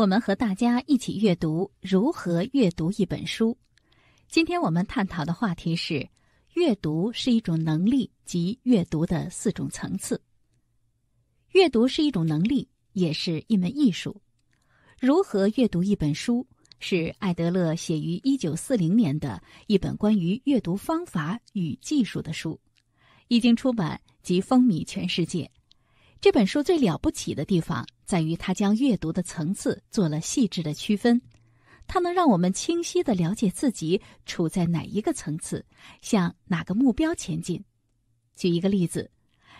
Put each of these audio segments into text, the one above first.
我们和大家一起阅读如何阅读一本书。今天我们探讨的话题是：阅读是一种能力及阅读的四种层次。阅读是一种能力，也是一门艺术。如何阅读一本书是艾德勒写于一九四零年的一本关于阅读方法与技术的书，一经出版即风靡全世界。这本书最了不起的地方。在于他将阅读的层次做了细致的区分，它能让我们清晰地了解自己处在哪一个层次，向哪个目标前进。举一个例子，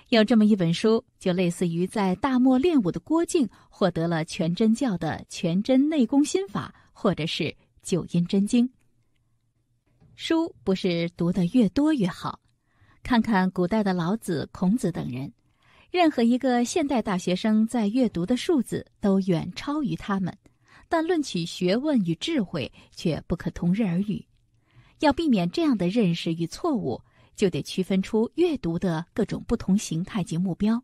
有这么一本书，就类似于在大漠练武的郭靖获得了全真教的全真内功心法，或者是九阴真经。书不是读得越多越好，看看古代的老子、孔子等人。任何一个现代大学生在阅读的数字都远超于他们，但论起学问与智慧却不可同日而语。要避免这样的认识与错误，就得区分出阅读的各种不同形态及目标。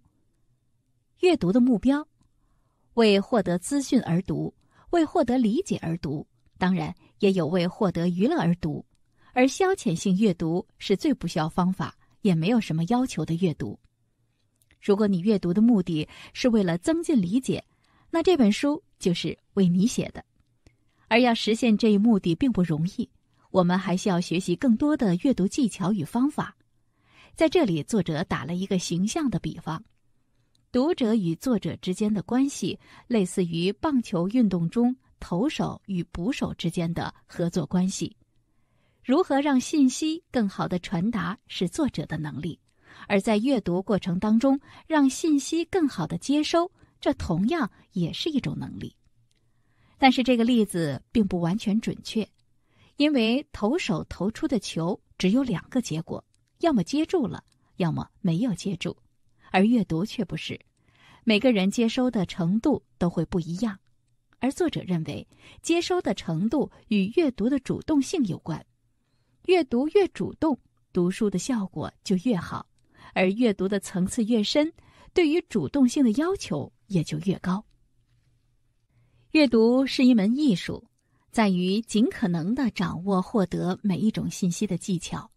阅读的目标为获得资讯而读，为获得理解而读，当然也有为获得娱乐而读。而消遣性阅读是最不需要方法，也没有什么要求的阅读。如果你阅读的目的是为了增进理解，那这本书就是为你写的。而要实现这一目的并不容易，我们还需要学习更多的阅读技巧与方法。在这里，作者打了一个形象的比方：读者与作者之间的关系类似于棒球运动中投手与捕手之间的合作关系。如何让信息更好地传达，是作者的能力。而在阅读过程当中，让信息更好的接收，这同样也是一种能力。但是这个例子并不完全准确，因为投手投出的球只有两个结果，要么接住了，要么没有接住，而阅读却不是，每个人接收的程度都会不一样。而作者认为，接收的程度与阅读的主动性有关，阅读越主动，读书的效果就越好。而阅读的层次越深，对于主动性的要求也就越高。阅读是一门艺术，在于尽可能的掌握获得每一种信息的技巧。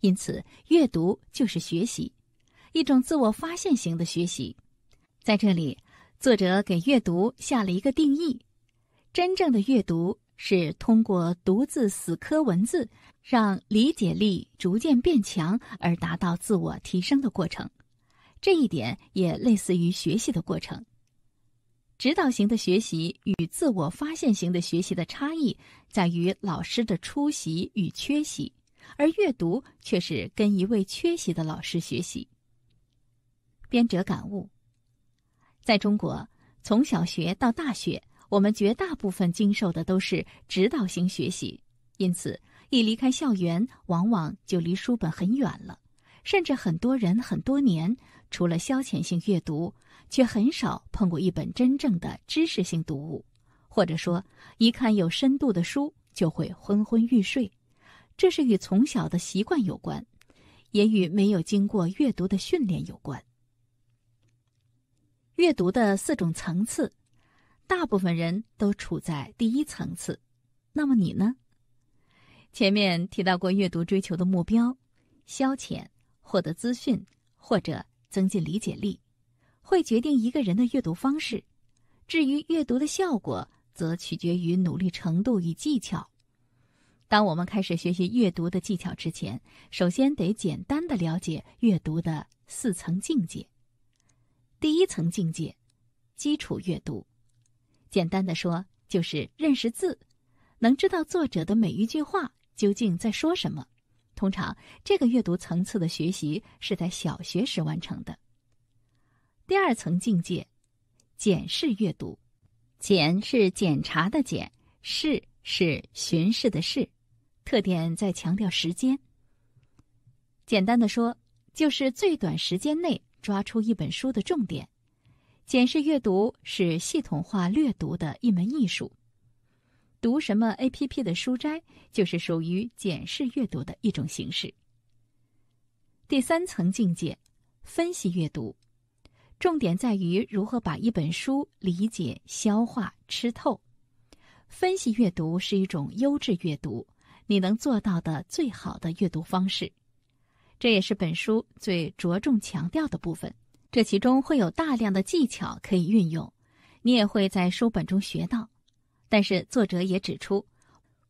因此，阅读就是学习，一种自我发现型的学习。在这里，作者给阅读下了一个定义：真正的阅读。是通过独自死磕文字，让理解力逐渐变强而达到自我提升的过程。这一点也类似于学习的过程。指导型的学习与自我发现型的学习的差异在于老师的出席与缺席，而阅读却是跟一位缺席的老师学习。编者感悟：在中国，从小学到大学。我们绝大部分经受的都是指导型学习，因此一离开校园，往往就离书本很远了。甚至很多人很多年，除了消遣性阅读，却很少碰过一本真正的知识性读物，或者说，一看有深度的书就会昏昏欲睡。这是与从小的习惯有关，也与没有经过阅读的训练有关。阅读的四种层次。大部分人都处在第一层次，那么你呢？前面提到过，阅读追求的目标：消遣、获得资讯或者增进理解力，会决定一个人的阅读方式。至于阅读的效果，则取决于努力程度与技巧。当我们开始学习阅读的技巧之前，首先得简单的了解阅读的四层境界。第一层境界：基础阅读。简单的说，就是认识字，能知道作者的每一句话究竟在说什么。通常，这个阅读层次的学习是在小学时完成的。第二层境界，检视阅读，检是检查的检，视是巡视的视，特点在强调时间。简单的说，就是最短时间内抓出一本书的重点。简式阅读是系统化略读的一门艺术，读什么 APP 的书摘就是属于简式阅读的一种形式。第三层境界，分析阅读，重点在于如何把一本书理解、消化、吃透。分析阅读是一种优质阅读，你能做到的最好的阅读方式，这也是本书最着重强调的部分。这其中会有大量的技巧可以运用，你也会在书本中学到。但是作者也指出，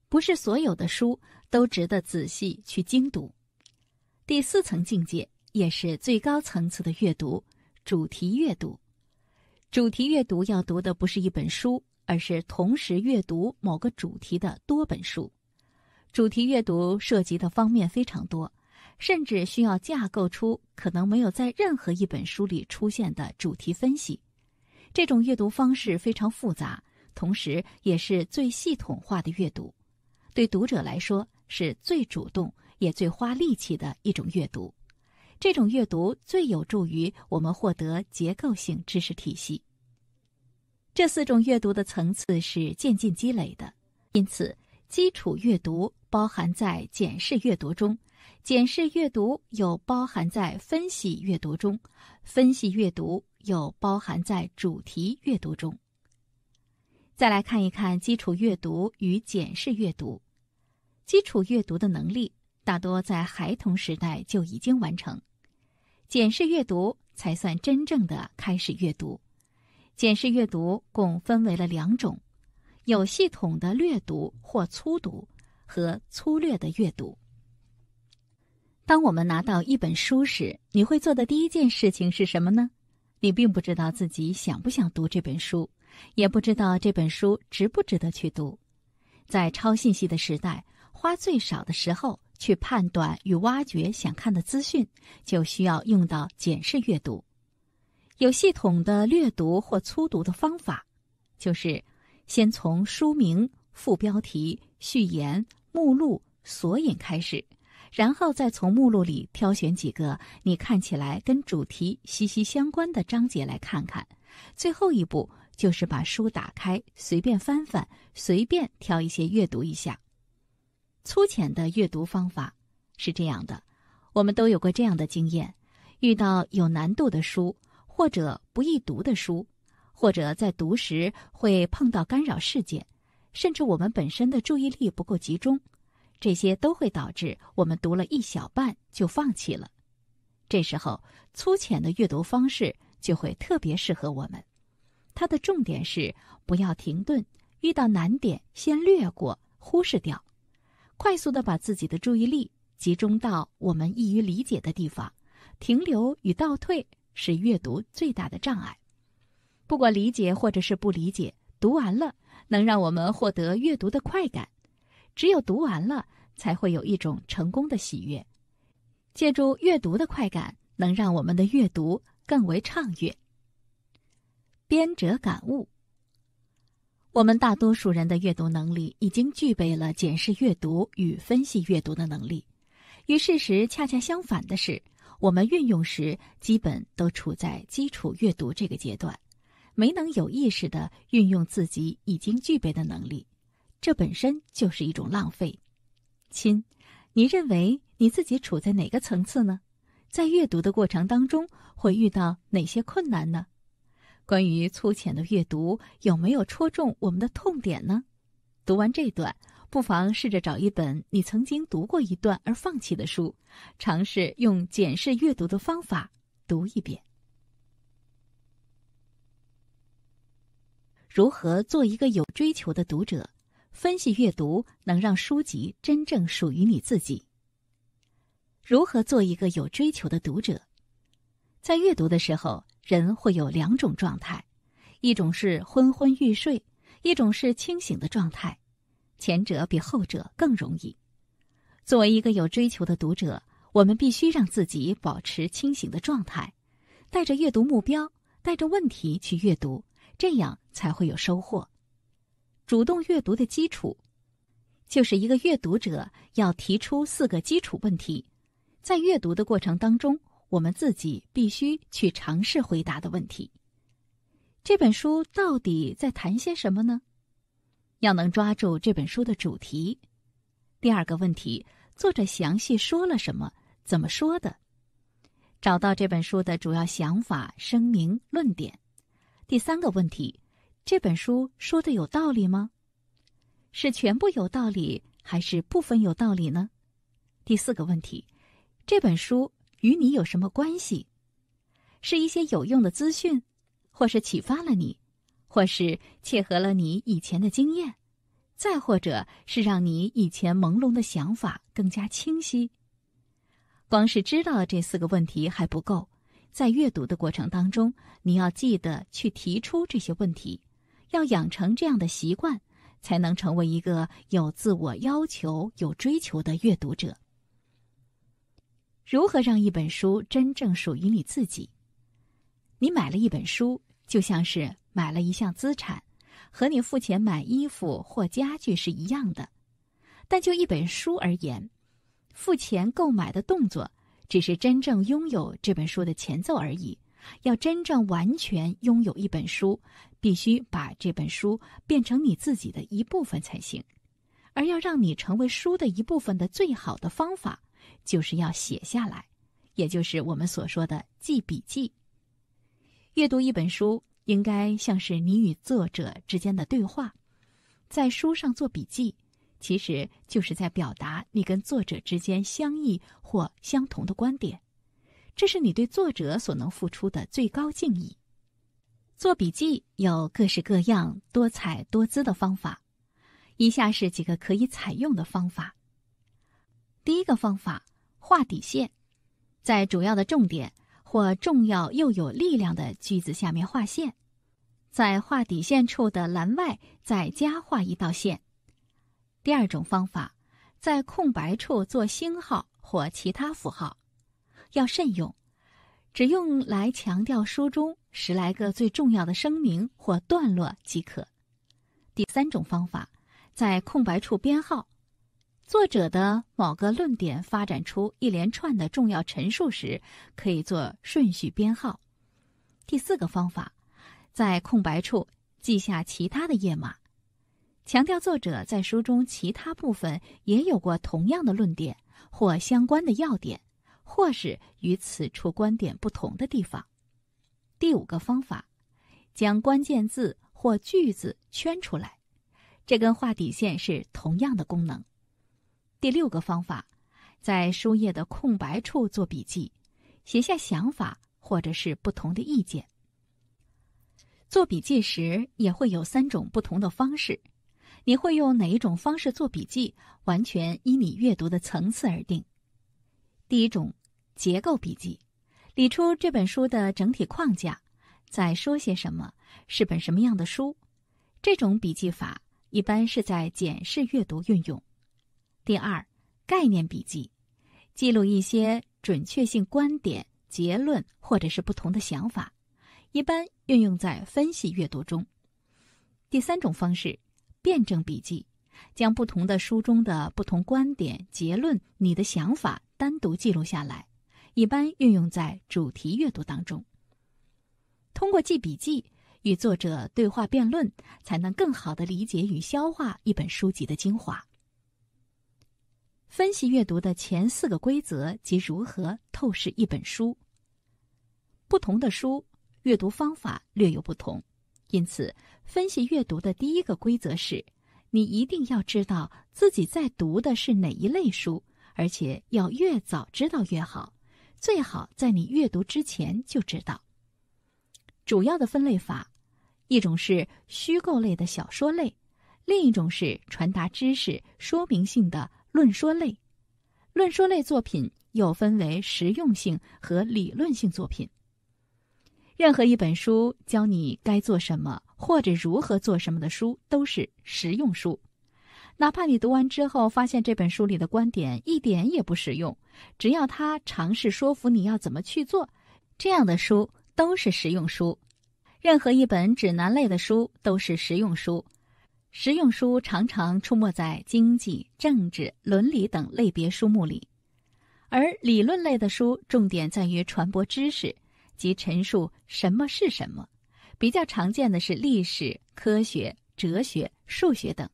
不是所有的书都值得仔细去精读。第四层境界也是最高层次的阅读——主题阅读。主题阅读要读的不是一本书，而是同时阅读某个主题的多本书。主题阅读涉及的方面非常多。甚至需要架构出可能没有在任何一本书里出现的主题分析。这种阅读方式非常复杂，同时也是最系统化的阅读。对读者来说，是最主动也最花力气的一种阅读。这种阅读最有助于我们获得结构性知识体系。这四种阅读的层次是渐进积累的，因此基础阅读包含在简式阅读中。检视阅读有包含在分析阅读中，分析阅读有包含在主题阅读中。再来看一看基础阅读与检视阅读。基础阅读的能力大多在孩童时代就已经完成，检视阅读才算真正的开始阅读。检视阅读共分为了两种：有系统的略读或粗读和粗略的阅读。当我们拿到一本书时，你会做的第一件事情是什么呢？你并不知道自己想不想读这本书，也不知道这本书值不值得去读。在超信息的时代，花最少的时候去判断与挖掘想看的资讯，就需要用到简式阅读。有系统的略读或粗读的方法，就是先从书名、副标题、序言、目录、索引开始。然后再从目录里挑选几个你看起来跟主题息息相关的章节来看看。最后一步就是把书打开，随便翻翻，随便挑一些阅读一下。粗浅的阅读方法是这样的：我们都有过这样的经验，遇到有难度的书，或者不易读的书，或者在读时会碰到干扰事件，甚至我们本身的注意力不够集中。这些都会导致我们读了一小半就放弃了。这时候，粗浅的阅读方式就会特别适合我们。它的重点是不要停顿，遇到难点先略过，忽视掉，快速的把自己的注意力集中到我们易于理解的地方。停留与倒退是阅读最大的障碍。不管理解或者是不理解，读完了能让我们获得阅读的快感。只有读完了，才会有一种成功的喜悦。借助阅读的快感，能让我们的阅读更为畅悦。编者感悟：我们大多数人的阅读能力已经具备了检视阅读与分析阅读的能力，与事实恰恰相反的是，我们运用时基本都处在基础阅读这个阶段，没能有意识的运用自己已经具备的能力。这本身就是一种浪费，亲，你认为你自己处在哪个层次呢？在阅读的过程当中，会遇到哪些困难呢？关于粗浅的阅读，有没有戳中我们的痛点呢？读完这段，不妨试着找一本你曾经读过一段而放弃的书，尝试用简式阅读的方法读一遍。如何做一个有追求的读者？分析阅读能让书籍真正属于你自己。如何做一个有追求的读者？在阅读的时候，人会有两种状态，一种是昏昏欲睡，一种是清醒的状态，前者比后者更容易。作为一个有追求的读者，我们必须让自己保持清醒的状态，带着阅读目标，带着问题去阅读，这样才会有收获。主动阅读的基础，就是一个阅读者要提出四个基础问题，在阅读的过程当中，我们自己必须去尝试回答的问题。这本书到底在谈些什么呢？要能抓住这本书的主题。第二个问题，作者详细说了什么？怎么说的？找到这本书的主要想法、声明、论点。第三个问题。这本书说的有道理吗？是全部有道理，还是部分有道理呢？第四个问题，这本书与你有什么关系？是一些有用的资讯，或是启发了你，或是切合了你以前的经验，再或者是让你以前朦胧的想法更加清晰。光是知道这四个问题还不够，在阅读的过程当中，你要记得去提出这些问题。要养成这样的习惯，才能成为一个有自我要求、有追求的阅读者。如何让一本书真正属于你自己？你买了一本书，就像是买了一项资产，和你付钱买衣服或家具是一样的。但就一本书而言，付钱购买的动作只是真正拥有这本书的前奏而已。要真正完全拥有一本书。必须把这本书变成你自己的一部分才行，而要让你成为书的一部分的最好的方法，就是要写下来，也就是我们所说的记笔记。阅读一本书应该像是你与作者之间的对话，在书上做笔记，其实就是在表达你跟作者之间相异或相同的观点，这是你对作者所能付出的最高敬意。做笔记有各式各样、多彩多姿的方法，以下是几个可以采用的方法。第一个方法，画底线，在主要的重点或重要又有力量的句子下面画线，在画底线处的栏外再加画一道线。第二种方法，在空白处做星号或其他符号，要慎用，只用来强调书中。十来个最重要的声明或段落即可。第三种方法，在空白处编号。作者的某个论点发展出一连串的重要陈述时，可以做顺序编号。第四个方法，在空白处记下其他的页码，强调作者在书中其他部分也有过同样的论点或相关的要点，或是与此处观点不同的地方。第五个方法，将关键字或句子圈出来，这跟画底线是同样的功能。第六个方法，在书页的空白处做笔记，写下想法或者是不同的意见。做笔记时也会有三种不同的方式，你会用哪一种方式做笔记，完全依你阅读的层次而定。第一种，结构笔记。理出这本书的整体框架，在说些什么，是本什么样的书？这种笔记法一般是在简式阅读运用。第二，概念笔记，记录一些准确性观点、结论或者是不同的想法，一般运用在分析阅读中。第三种方式，辩证笔记，将不同的书中的不同观点、结论、你的想法单独记录下来。一般运用在主题阅读当中。通过记笔记与作者对话辩论，才能更好的理解与消化一本书籍的精华。分析阅读的前四个规则及如何透视一本书。不同的书阅读方法略有不同，因此分析阅读的第一个规则是：你一定要知道自己在读的是哪一类书，而且要越早知道越好。最好在你阅读之前就知道。主要的分类法，一种是虚构类的小说类，另一种是传达知识、说明性的论说类。论说类作品又分为实用性和理论性作品。任何一本书教你该做什么或者如何做什么的书，都是实用书。哪怕你读完之后发现这本书里的观点一点也不实用，只要他尝试说服你要怎么去做，这样的书都是实用书。任何一本指南类的书都是实用书，实用书常常出没在经济、政治、伦理等类别书目里，而理论类的书重点在于传播知识及陈述什么是什么，比较常见的是历史、科学、哲学、数学等。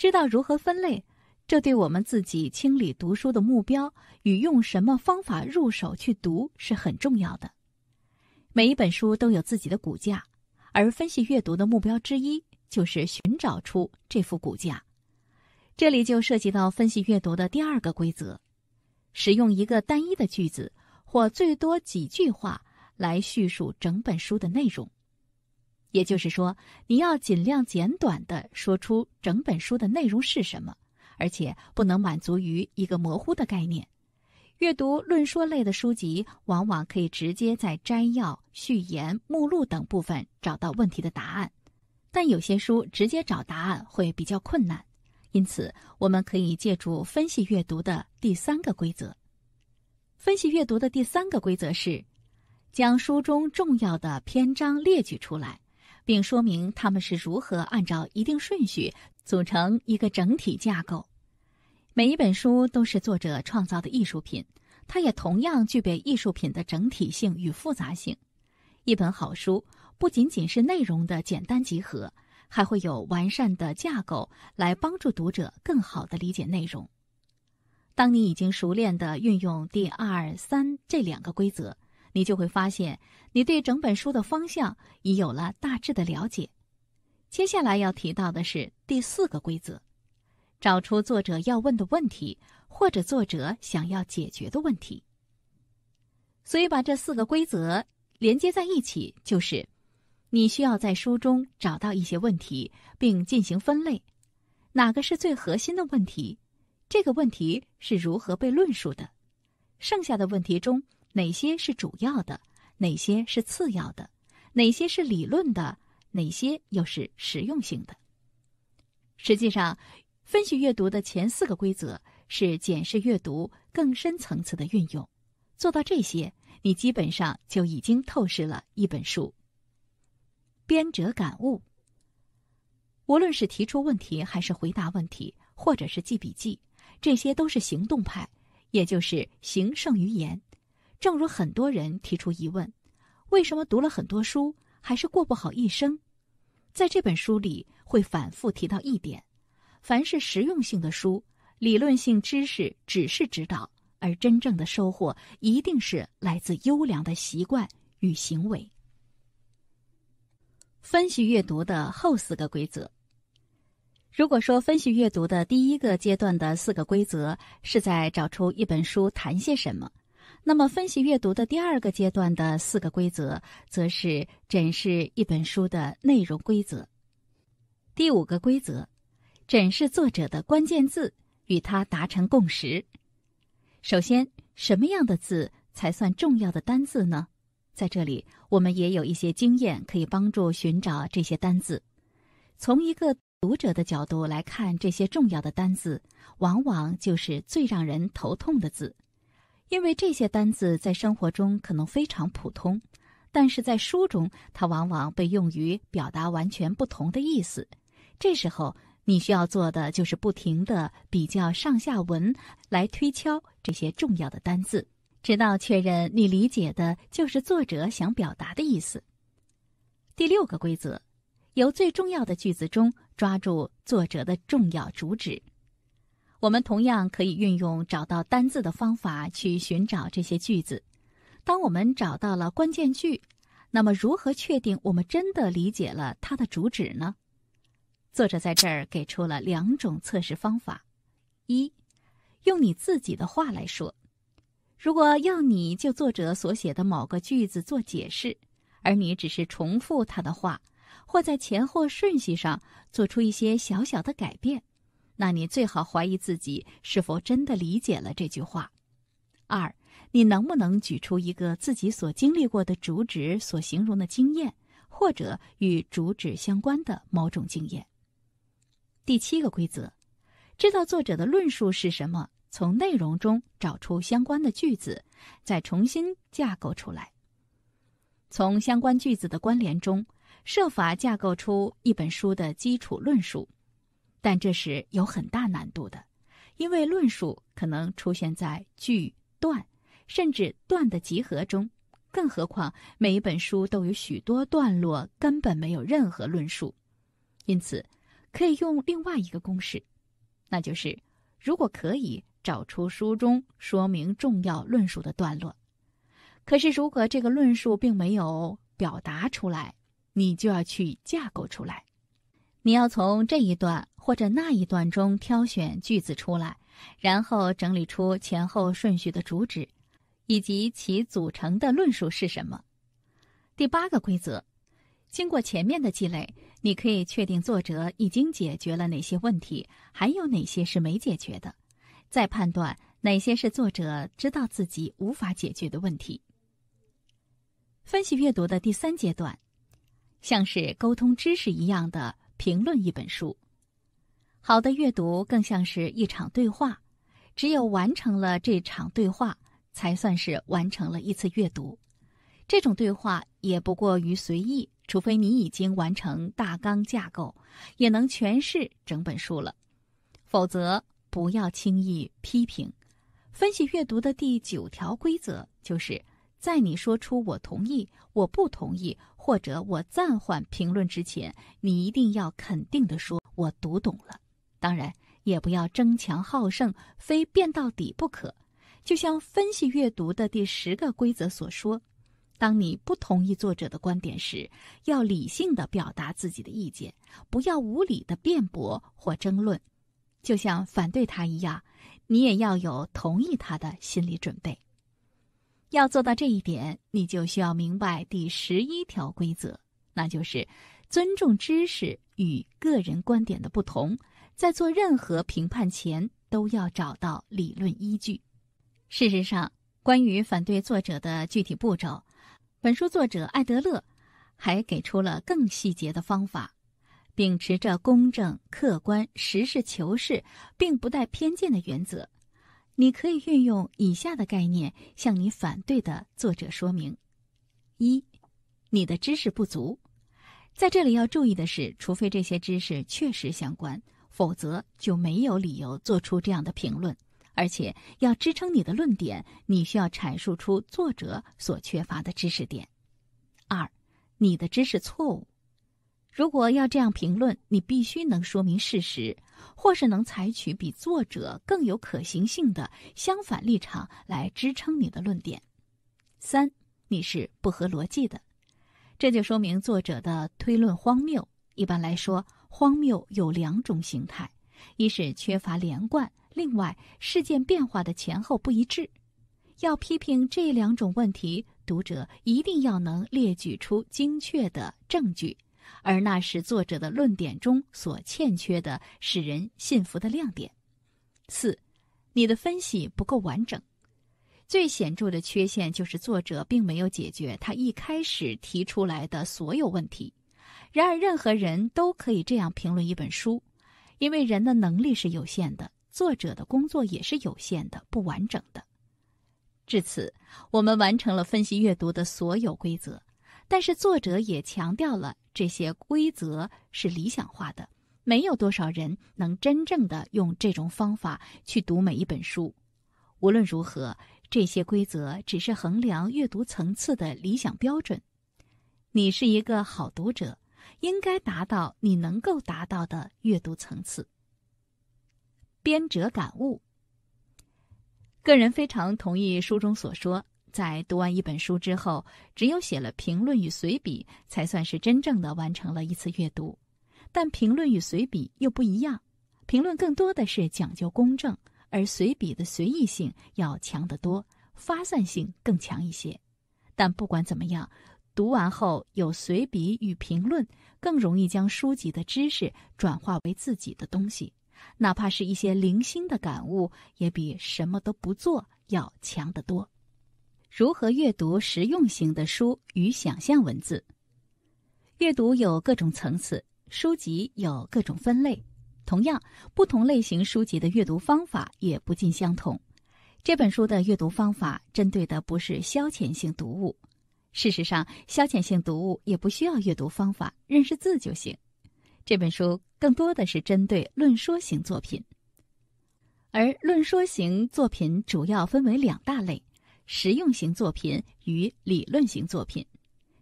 知道如何分类，这对我们自己清理读书的目标与用什么方法入手去读是很重要的。每一本书都有自己的骨架，而分析阅读的目标之一就是寻找出这副骨架。这里就涉及到分析阅读的第二个规则：使用一个单一的句子或最多几句话来叙述整本书的内容。也就是说，你要尽量简短的说出整本书的内容是什么，而且不能满足于一个模糊的概念。阅读论说类的书籍，往往可以直接在摘要、序言、目录等部分找到问题的答案。但有些书直接找答案会比较困难，因此我们可以借助分析阅读的第三个规则。分析阅读的第三个规则是，将书中重要的篇章列举出来。并说明它们是如何按照一定顺序组成一个整体架构。每一本书都是作者创造的艺术品，它也同样具备艺术品的整体性与复杂性。一本好书不仅仅是内容的简单集合，还会有完善的架构来帮助读者更好地理解内容。当你已经熟练地运用第二、三这两个规则。你就会发现，你对整本书的方向已有了大致的了解。接下来要提到的是第四个规则：找出作者要问的问题，或者作者想要解决的问题。所以，把这四个规则连接在一起，就是你需要在书中找到一些问题，并进行分类。哪个是最核心的问题？这个问题是如何被论述的？剩下的问题中。哪些是主要的，哪些是次要的，哪些是理论的，哪些又是实用性的？实际上，分析阅读的前四个规则是检视阅读更深层次的运用。做到这些，你基本上就已经透视了一本书。编者感悟：无论是提出问题，还是回答问题，或者是记笔记，这些都是行动派，也就是行胜于言。正如很多人提出疑问，为什么读了很多书还是过不好一生？在这本书里会反复提到一点：，凡是实用性的书，理论性知识只是指导，而真正的收获一定是来自优良的习惯与行为。分析阅读的后四个规则。如果说分析阅读的第一个阶段的四个规则是在找出一本书谈些什么。那么，分析阅读的第二个阶段的四个规则，则是审视一本书的内容规则。第五个规则，审视作者的关键字，与他达成共识。首先，什么样的字才算重要的单字呢？在这里，我们也有一些经验可以帮助寻找这些单字。从一个读者的角度来看，这些重要的单字，往往就是最让人头痛的字。因为这些单字在生活中可能非常普通，但是在书中，它往往被用于表达完全不同的意思。这时候，你需要做的就是不停的比较上下文，来推敲这些重要的单字，直到确认你理解的就是作者想表达的意思。第六个规则，由最重要的句子中抓住作者的重要主旨。我们同样可以运用找到单字的方法去寻找这些句子。当我们找到了关键句，那么如何确定我们真的理解了它的主旨呢？作者在这儿给出了两种测试方法：一，用你自己的话来说；如果要你就作者所写的某个句子做解释，而你只是重复他的话，或在前后顺序上做出一些小小的改变。那你最好怀疑自己是否真的理解了这句话。二，你能不能举出一个自己所经历过的主旨所形容的经验，或者与主旨相关的某种经验？第七个规则：知道作者的论述是什么，从内容中找出相关的句子，再重新架构出来。从相关句子的关联中，设法架构出一本书的基础论述。但这是有很大难度的，因为论述可能出现在句段，甚至段的集合中，更何况每一本书都有许多段落根本没有任何论述。因此，可以用另外一个公式，那就是：如果可以找出书中说明重要论述的段落，可是如果这个论述并没有表达出来，你就要去架构出来。你要从这一段或者那一段中挑选句子出来，然后整理出前后顺序的主旨，以及其组成的论述是什么。第八个规则，经过前面的积累，你可以确定作者已经解决了哪些问题，还有哪些是没解决的，再判断哪些是作者知道自己无法解决的问题。分析阅读的第三阶段，像是沟通知识一样的。评论一本书，好的阅读更像是一场对话，只有完成了这场对话，才算是完成了一次阅读。这种对话也不过于随意，除非你已经完成大纲架构，也能诠释整本书了，否则不要轻易批评。分析阅读的第九条规则就是。在你说出“我同意”“我不同意”或者“我暂缓评论”之前，你一定要肯定的说“我读懂了”。当然，也不要争强好胜，非辩到底不可。就像分析阅读的第十个规则所说，当你不同意作者的观点时，要理性的表达自己的意见，不要无理的辩驳或争论。就像反对他一样，你也要有同意他的心理准备。要做到这一点，你就需要明白第十一条规则，那就是尊重知识与个人观点的不同。在做任何评判前，都要找到理论依据。事实上，关于反对作者的具体步骤，本书作者艾德勒还给出了更细节的方法，秉持着公正、客观、实事求是，并不带偏见的原则。你可以运用以下的概念向你反对的作者说明：一、你的知识不足。在这里要注意的是，除非这些知识确实相关，否则就没有理由做出这样的评论。而且要支撑你的论点，你需要阐述出作者所缺乏的知识点。二、你的知识错误。如果要这样评论，你必须能说明事实。或是能采取比作者更有可行性的相反立场来支撑你的论点。三，你是不合逻辑的，这就说明作者的推论荒谬。一般来说，荒谬有两种形态：一是缺乏连贯，另外事件变化的前后不一致。要批评这两种问题，读者一定要能列举出精确的证据。而那是作者的论点中所欠缺的，使人信服的亮点。四，你的分析不够完整。最显著的缺陷就是作者并没有解决他一开始提出来的所有问题。然而，任何人都可以这样评论一本书，因为人的能力是有限的，作者的工作也是有限的、不完整的。至此，我们完成了分析阅读的所有规则。但是，作者也强调了。这些规则是理想化的，没有多少人能真正的用这种方法去读每一本书。无论如何，这些规则只是衡量阅读层次的理想标准。你是一个好读者，应该达到你能够达到的阅读层次。编者感悟：个人非常同意书中所说。在读完一本书之后，只有写了评论与随笔，才算是真正的完成了一次阅读。但评论与随笔又不一样，评论更多的是讲究公正，而随笔的随意性要强得多，发散性更强一些。但不管怎么样，读完后有随笔与评论，更容易将书籍的知识转化为自己的东西，哪怕是一些零星的感悟，也比什么都不做要强得多。如何阅读实用型的书与想象文字？阅读有各种层次，书籍有各种分类，同样，不同类型书籍的阅读方法也不尽相同。这本书的阅读方法针对的不是消遣性读物，事实上，消遣性读物也不需要阅读方法，认识字就行。这本书更多的是针对论说型作品，而论说型作品主要分为两大类。实用型作品与理论型作品，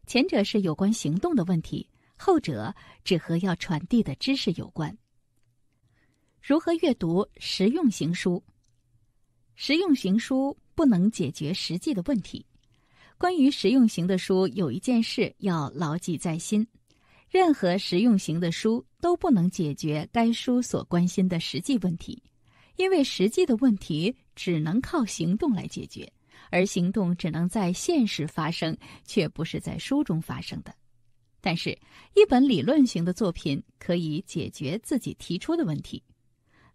前者是有关行动的问题，后者只和要传递的知识有关。如何阅读实用型书？实用型书不能解决实际的问题。关于实用型的书，有一件事要牢记在心：任何实用型的书都不能解决该书所关心的实际问题，因为实际的问题只能靠行动来解决。而行动只能在现实发生，却不是在书中发生的。但是，一本理论型的作品可以解决自己提出的问题。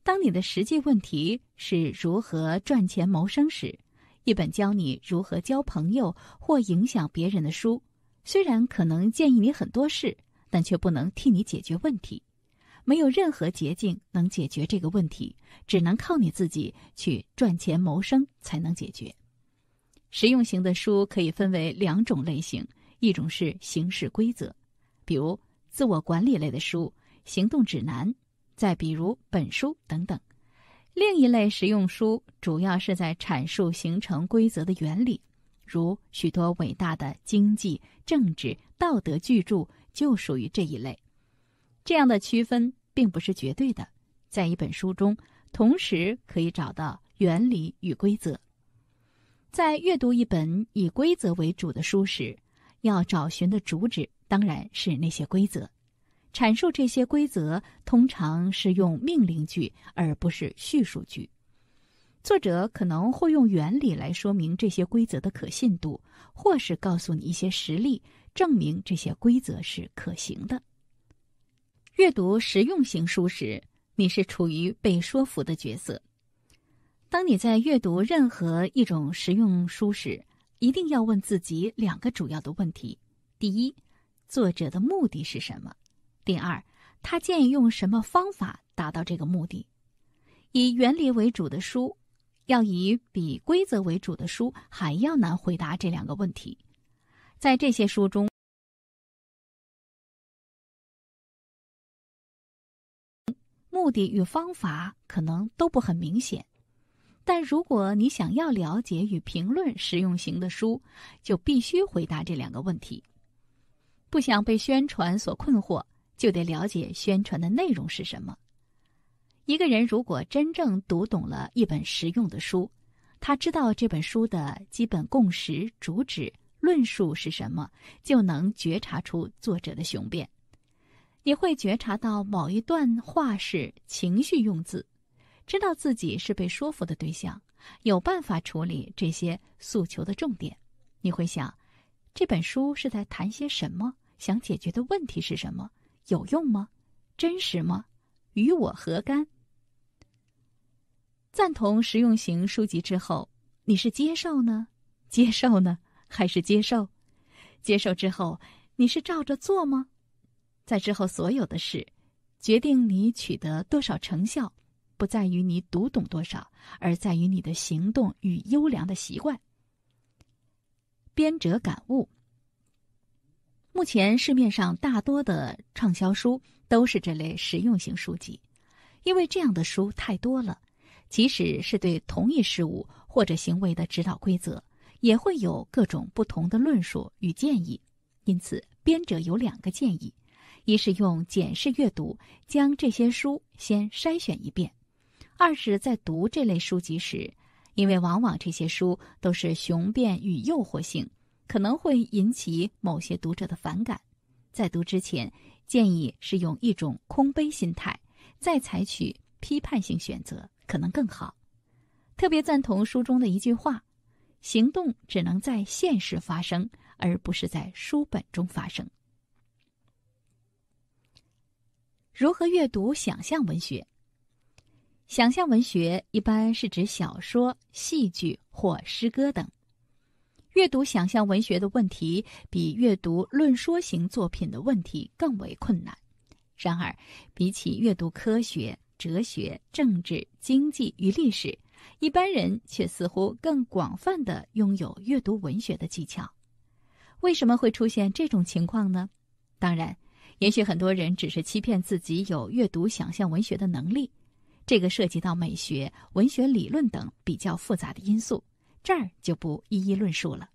当你的实际问题是如何赚钱谋生时，一本教你如何交朋友或影响别人的书，虽然可能建议你很多事，但却不能替你解决问题。没有任何捷径能解决这个问题，只能靠你自己去赚钱谋生才能解决。实用型的书可以分为两种类型，一种是形式规则，比如自我管理类的书、行动指南，再比如本书等等；另一类实用书主要是在阐述形成规则的原理，如许多伟大的经济、政治、道德巨著就属于这一类。这样的区分并不是绝对的，在一本书中同时可以找到原理与规则。在阅读一本以规则为主的书时，要找寻的主旨当然是那些规则。阐述这些规则通常是用命令句，而不是叙述句。作者可能会用原理来说明这些规则的可信度，或是告诉你一些实例，证明这些规则是可行的。阅读实用型书时，你是处于被说服的角色。当你在阅读任何一种实用书时，一定要问自己两个主要的问题：第一，作者的目的是什么；第二，他建议用什么方法达到这个目的。以原理为主的书，要以比规则为主的书还要难回答这两个问题。在这些书中，目的与方法可能都不很明显。但如果你想要了解与评论实用型的书，就必须回答这两个问题。不想被宣传所困惑，就得了解宣传的内容是什么。一个人如果真正读懂了一本实用的书，他知道这本书的基本共识、主旨、论述是什么，就能觉察出作者的雄辩，你会觉察到某一段话是情绪用字。知道自己是被说服的对象，有办法处理这些诉求的重点。你会想，这本书是在谈些什么？想解决的问题是什么？有用吗？真实吗？与我何干？赞同实用型书籍之后，你是接受呢？接受呢？还是接受？接受之后，你是照着做吗？在之后所有的事，决定你取得多少成效。不在于你读懂多少，而在于你的行动与优良的习惯。编者感悟：目前市面上大多的畅销书都是这类实用型书籍，因为这样的书太多了。即使是对同一事物或者行为的指导规则，也会有各种不同的论述与建议。因此，编者有两个建议：一是用简式阅读将这些书先筛选一遍。二是，在读这类书籍时，因为往往这些书都是雄辩与诱惑性，可能会引起某些读者的反感。在读之前，建议是用一种空杯心态，再采取批判性选择，可能更好。特别赞同书中的一句话：“行动只能在现实发生，而不是在书本中发生。”如何阅读想象文学？想象文学一般是指小说、戏剧或诗歌等。阅读想象文学的问题比阅读论说型作品的问题更为困难。然而，比起阅读科学、哲学、政治、经济与历史，一般人却似乎更广泛的拥有阅读文学的技巧。为什么会出现这种情况呢？当然，也许很多人只是欺骗自己有阅读想象文学的能力。这个涉及到美学、文学理论等比较复杂的因素，这儿就不一一论述了。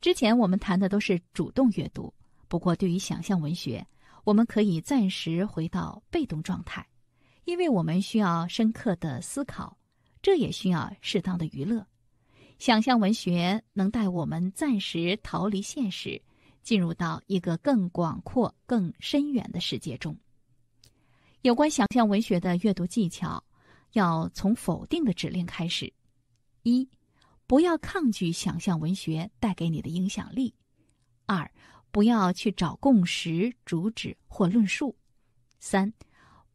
之前我们谈的都是主动阅读，不过对于想象文学，我们可以暂时回到被动状态，因为我们需要深刻的思考，这也需要适当的娱乐。想象文学能带我们暂时逃离现实，进入到一个更广阔、更深远的世界中。有关想象文学的阅读技巧，要从否定的指令开始：一、不要抗拒想象文学带给你的影响力；二、不要去找共识、主旨或论述；三、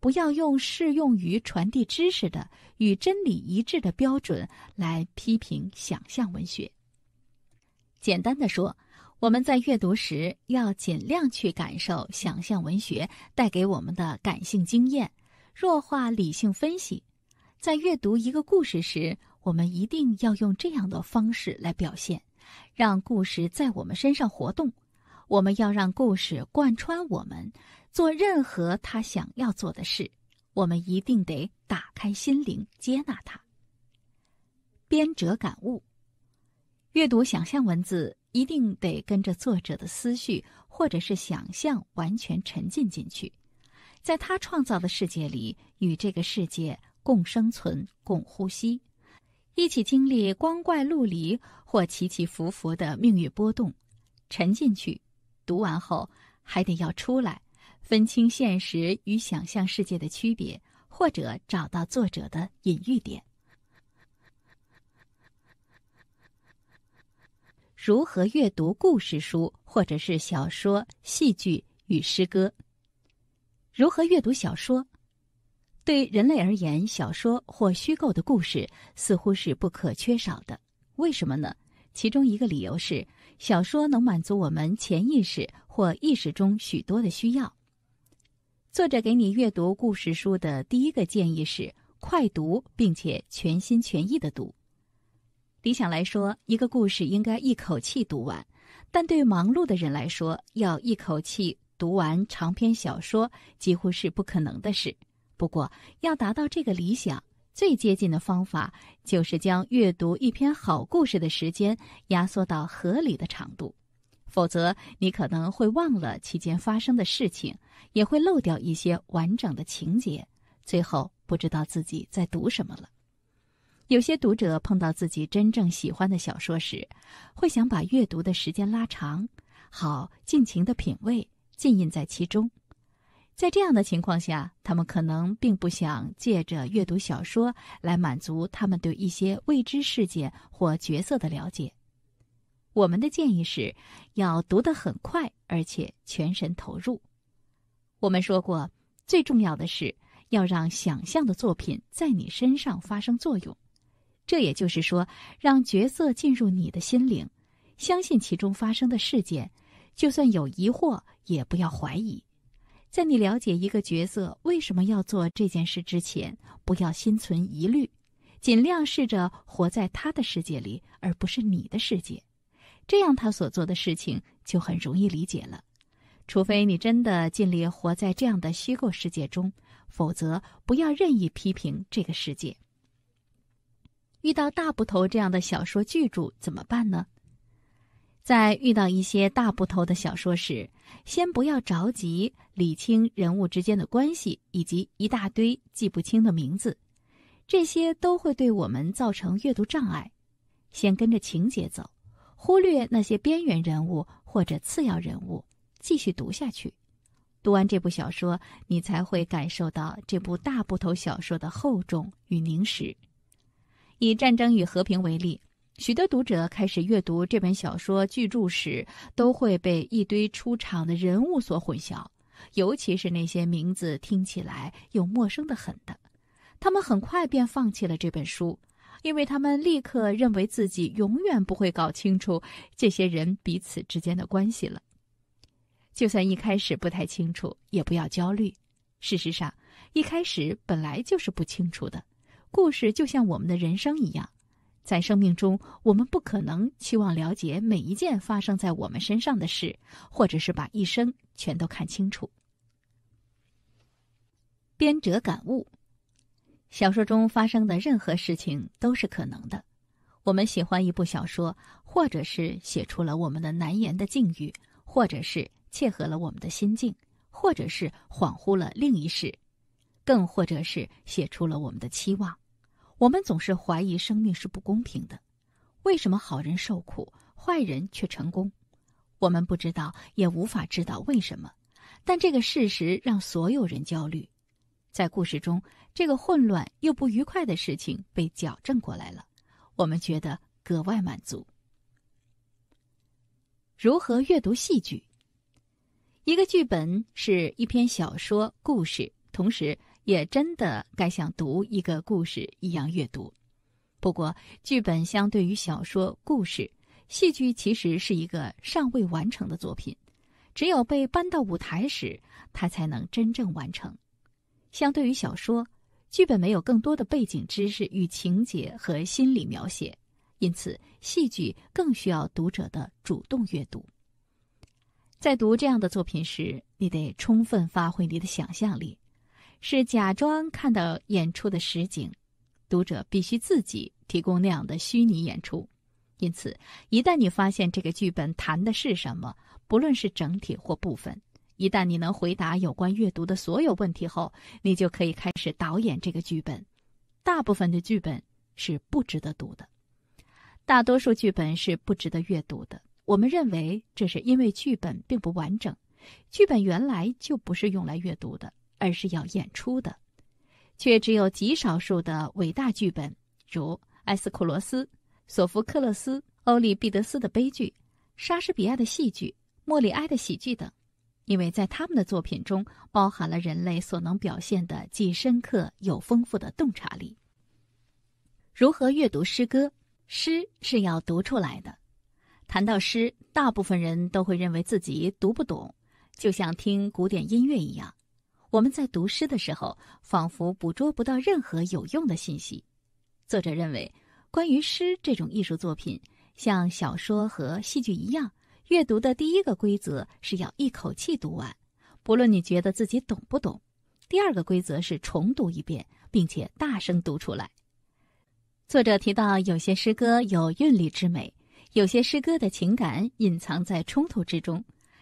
不要用适用于传递知识的、与真理一致的标准来批评想象文学。简单的说。我们在阅读时要尽量去感受想象文学带给我们的感性经验，弱化理性分析。在阅读一个故事时，我们一定要用这样的方式来表现，让故事在我们身上活动。我们要让故事贯穿我们，做任何他想要做的事。我们一定得打开心灵，接纳它。编者感悟：阅读想象文字。一定得跟着作者的思绪或者是想象完全沉浸进去，在他创造的世界里与这个世界共生存、共呼吸，一起经历光怪陆离或起起伏伏的命运波动。沉进去，读完后还得要出来，分清现实与想象世界的区别，或者找到作者的隐喻点。如何阅读故事书，或者是小说、戏剧与诗歌？如何阅读小说？对人类而言，小说或虚构的故事似乎是不可缺少的。为什么呢？其中一个理由是，小说能满足我们潜意识或意识中许多的需要。作者给你阅读故事书的第一个建议是：快读，并且全心全意的读。理想来说，一个故事应该一口气读完，但对忙碌的人来说，要一口气读完长篇小说几乎是不可能的事。不过，要达到这个理想，最接近的方法就是将阅读一篇好故事的时间压缩到合理的长度，否则你可能会忘了期间发生的事情，也会漏掉一些完整的情节，最后不知道自己在读什么了。有些读者碰到自己真正喜欢的小说时，会想把阅读的时间拉长，好尽情地品味、浸淫在其中。在这样的情况下，他们可能并不想借着阅读小说来满足他们对一些未知世界或角色的了解。我们的建议是，要读得很快，而且全神投入。我们说过，最重要的是要让想象的作品在你身上发生作用。这也就是说，让角色进入你的心灵，相信其中发生的事件，就算有疑惑也不要怀疑。在你了解一个角色为什么要做这件事之前，不要心存疑虑，尽量试着活在他的世界里，而不是你的世界。这样，他所做的事情就很容易理解了。除非你真的尽力活在这样的虚构世界中，否则不要任意批评这个世界。遇到大部头这样的小说巨著怎么办呢？在遇到一些大部头的小说时，先不要着急理清人物之间的关系以及一大堆记不清的名字，这些都会对我们造成阅读障碍。先跟着情节走，忽略那些边缘人物或者次要人物，继续读下去。读完这部小说，你才会感受到这部大部头小说的厚重与凝实。以《战争与和平》为例，许多读者开始阅读这本小说巨著时，都会被一堆出场的人物所混淆，尤其是那些名字听起来又陌生的很的。他们很快便放弃了这本书，因为他们立刻认为自己永远不会搞清楚这些人彼此之间的关系了。就算一开始不太清楚，也不要焦虑。事实上，一开始本来就是不清楚的。故事就像我们的人生一样，在生命中，我们不可能期望了解每一件发生在我们身上的事，或者是把一生全都看清楚。编者感悟：小说中发生的任何事情都是可能的。我们喜欢一部小说，或者是写出了我们的难言的境遇，或者是切合了我们的心境，或者是恍惚了另一世。更或者是写出了我们的期望，我们总是怀疑生命是不公平的，为什么好人受苦，坏人却成功？我们不知道，也无法知道为什么。但这个事实让所有人焦虑。在故事中，这个混乱又不愉快的事情被矫正过来了，我们觉得格外满足。如何阅读戏剧？一个剧本是一篇小说故事，同时。也真的该像读一个故事一样阅读。不过，剧本相对于小说、故事、戏剧，其实是一个尚未完成的作品。只有被搬到舞台时，它才能真正完成。相对于小说，剧本没有更多的背景知识与情节和心理描写，因此，戏剧更需要读者的主动阅读。在读这样的作品时，你得充分发挥你的想象力。是假装看到演出的实景，读者必须自己提供那样的虚拟演出。因此，一旦你发现这个剧本谈的是什么，不论是整体或部分，一旦你能回答有关阅读的所有问题后，你就可以开始导演这个剧本。大部分的剧本是不值得读的，大多数剧本是不值得阅读的。我们认为这是因为剧本并不完整，剧本原来就不是用来阅读的。而是要演出的，却只有极少数的伟大剧本，如埃斯库罗斯、索福克勒斯、欧里庇得斯的悲剧，莎士比亚的戏剧，莫里埃的喜剧等，因为在他们的作品中包含了人类所能表现的既深刻又丰富的洞察力。如何阅读诗歌？诗是要读出来的。谈到诗，大部分人都会认为自己读不懂，就像听古典音乐一样。我们在读诗的时候，仿佛捕捉不到任何有用的信息。作者认为，关于诗这种艺术作品，像小说和戏剧一样，阅读的第一个规则是要一口气读完，不论你觉得自己懂不懂。第二个规则是重读一遍，并且大声读出来。作者提到，有些诗歌有韵律之美，有些诗歌的情感隐藏在冲突之中，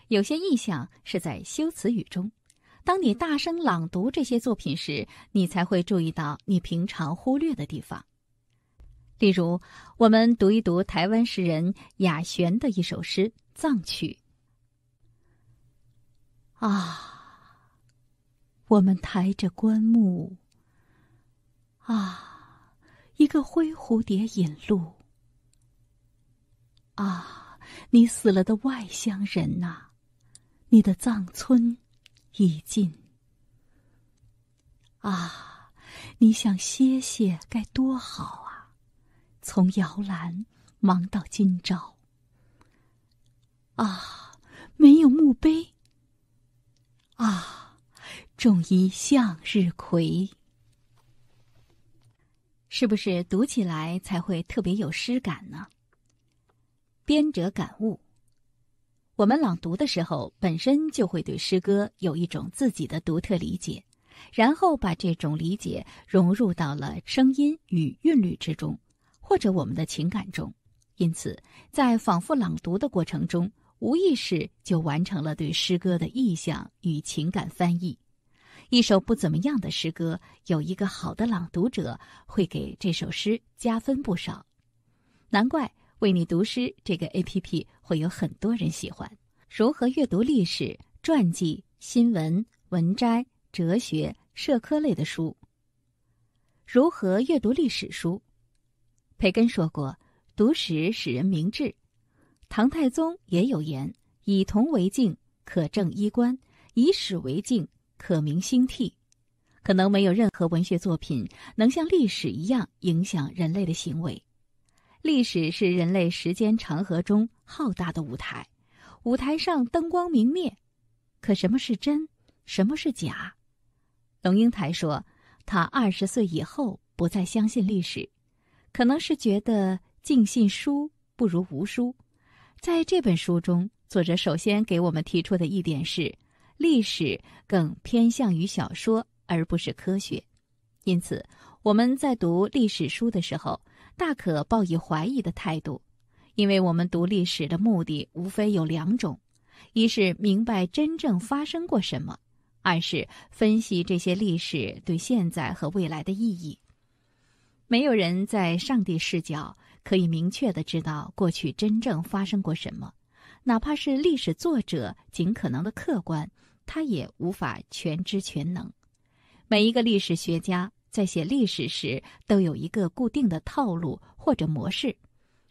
有些意象是在修辞语中。当你大声朗读这些作品时，你才会注意到你平常忽略的地方。例如，我们读一读台湾诗人雅璇的一首诗《藏曲》。啊，我们抬着棺木。啊，一个灰蝴蝶引路。啊，你死了的外乡人呐，你的葬村。已尽啊！你想歇歇该多好啊！从摇篮忙到今朝啊！没有墓碑啊！种一向日葵，是不是读起来才会特别有诗感呢？编者感悟。我们朗读的时候，本身就会对诗歌有一种自己的独特理解，然后把这种理解融入到了声音与韵律之中，或者我们的情感中。因此，在反复朗读的过程中，无意识就完成了对诗歌的意象与情感翻译。一首不怎么样的诗歌，有一个好的朗读者，会给这首诗加分不少。难怪。为你读诗这个 A P P 会有很多人喜欢。如何阅读历史传记、新闻、文摘、哲学、社科类的书？如何阅读历史书？培根说过：“读史使人明智。”唐太宗也有言：“以铜为镜，可正衣冠；以史为镜，可明兴替。”可能没有任何文学作品能像历史一样影响人类的行为。历史是人类时间长河中浩大的舞台，舞台上灯光明灭，可什么是真，什么是假？龙应台说，他二十岁以后不再相信历史，可能是觉得尽信书不如无书。在这本书中，作者首先给我们提出的一点是，历史更偏向于小说而不是科学，因此我们在读历史书的时候。大可抱以怀疑的态度，因为我们读历史的目的无非有两种：一是明白真正发生过什么，二是分析这些历史对现在和未来的意义。没有人在上帝视角可以明确的知道过去真正发生过什么，哪怕是历史作者尽可能的客观，他也无法全知全能。每一个历史学家。在写历史时，都有一个固定的套路或者模式，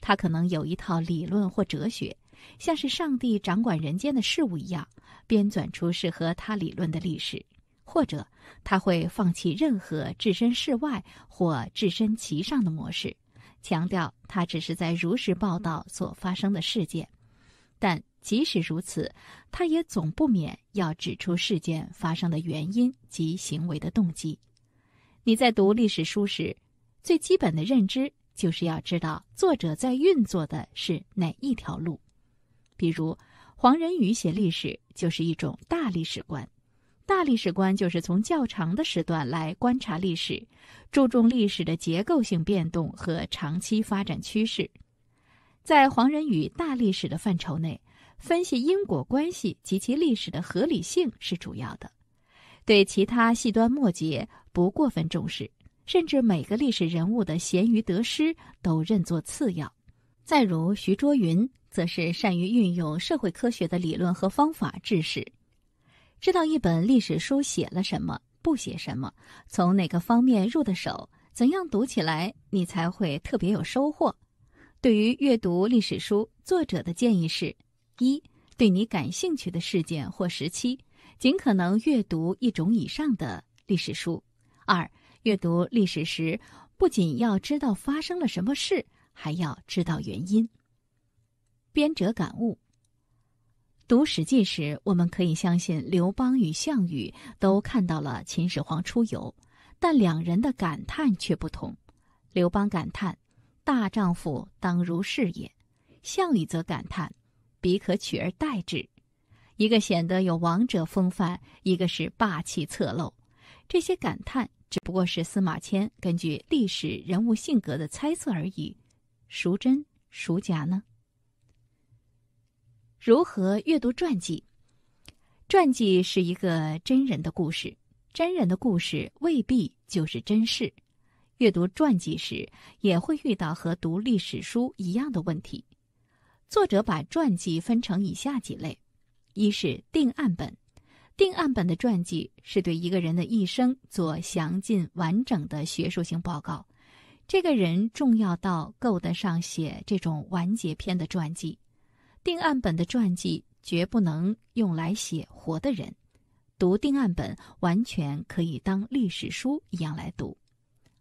他可能有一套理论或哲学，像是上帝掌管人间的事物一样，编纂出适合他理论的历史；或者他会放弃任何置身事外或置身其上的模式，强调他只是在如实报道所发生的事件。但即使如此，他也总不免要指出事件发生的原因及行为的动机。你在读历史书时，最基本的认知就是要知道作者在运作的是哪一条路。比如黄仁宇写历史就是一种大历史观，大历史观就是从较长的时段来观察历史，注重历史的结构性变动和长期发展趋势。在黄仁宇大历史的范畴内，分析因果关系及其历史的合理性是主要的，对其他细端末节。不过分重视，甚至每个历史人物的咸鱼得失都认作次要。再如徐卓云，则是善于运用社会科学的理论和方法治史，知道一本历史书写了什么，不写什么，从哪个方面入的手，怎样读起来你才会特别有收获。对于阅读历史书，作者的建议是：一，对你感兴趣的事件或时期，尽可能阅读一种以上的历史书。二阅读历史时，不仅要知道发生了什么事，还要知道原因。编者感悟：读《史记》时，我们可以相信刘邦与项羽都看到了秦始皇出游，但两人的感叹却不同。刘邦感叹：“大丈夫当如是也。”项羽则感叹：“彼可取而代之。”一个显得有王者风范，一个是霸气侧漏。这些感叹。只不过是司马迁根据历史人物性格的猜测而已，孰真孰假呢？如何阅读传记？传记是一个真人的故事，真人的故事未必就是真事。阅读传记时，也会遇到和读历史书一样的问题。作者把传记分成以下几类：一是定案本。定案本的传记是对一个人的一生做详尽完整的学术性报告，这个人重要到够得上写这种完结篇的传记。定案本的传记绝不能用来写活的人，读定案本完全可以当历史书一样来读。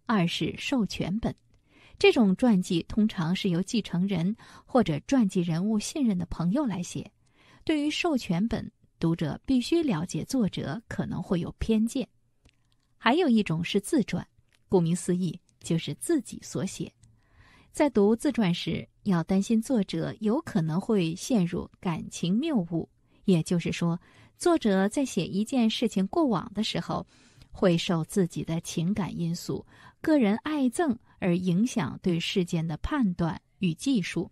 二是授权本，这种传记通常是由继承人或者传记人物信任的朋友来写，对于授权本。读者必须了解作者可能会有偏见。还有一种是自传，顾名思义就是自己所写。在读自传时，要担心作者有可能会陷入感情谬误，也就是说，作者在写一件事情过往的时候，会受自己的情感因素、个人爱憎而影响对事件的判断与技术。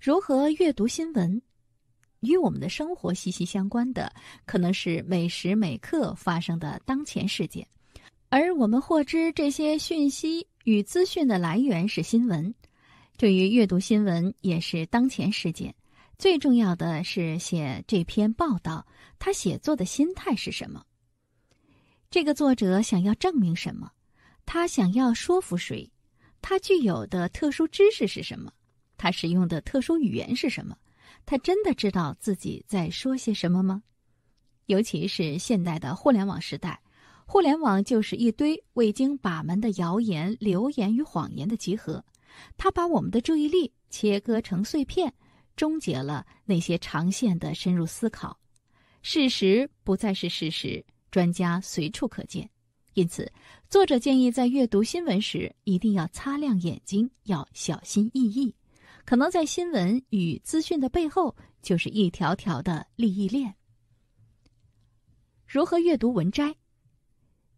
如何阅读新闻？与我们的生活息息相关的，可能是每时每刻发生的当前事件，而我们获知这些讯息与资讯的来源是新闻。对于阅读新闻，也是当前事件。最重要的是写这篇报道，他写作的心态是什么？这个作者想要证明什么？他想要说服谁？他具有的特殊知识是什么？他使用的特殊语言是什么？他真的知道自己在说些什么吗？尤其是现代的互联网时代，互联网就是一堆未经把门的谣言、流言与谎言的集合。它把我们的注意力切割成碎片，终结了那些长线的深入思考。事实不再是事实，专家随处可见。因此，作者建议在阅读新闻时一定要擦亮眼睛，要小心翼翼。可能在新闻与资讯的背后，就是一条条的利益链。如何阅读文摘？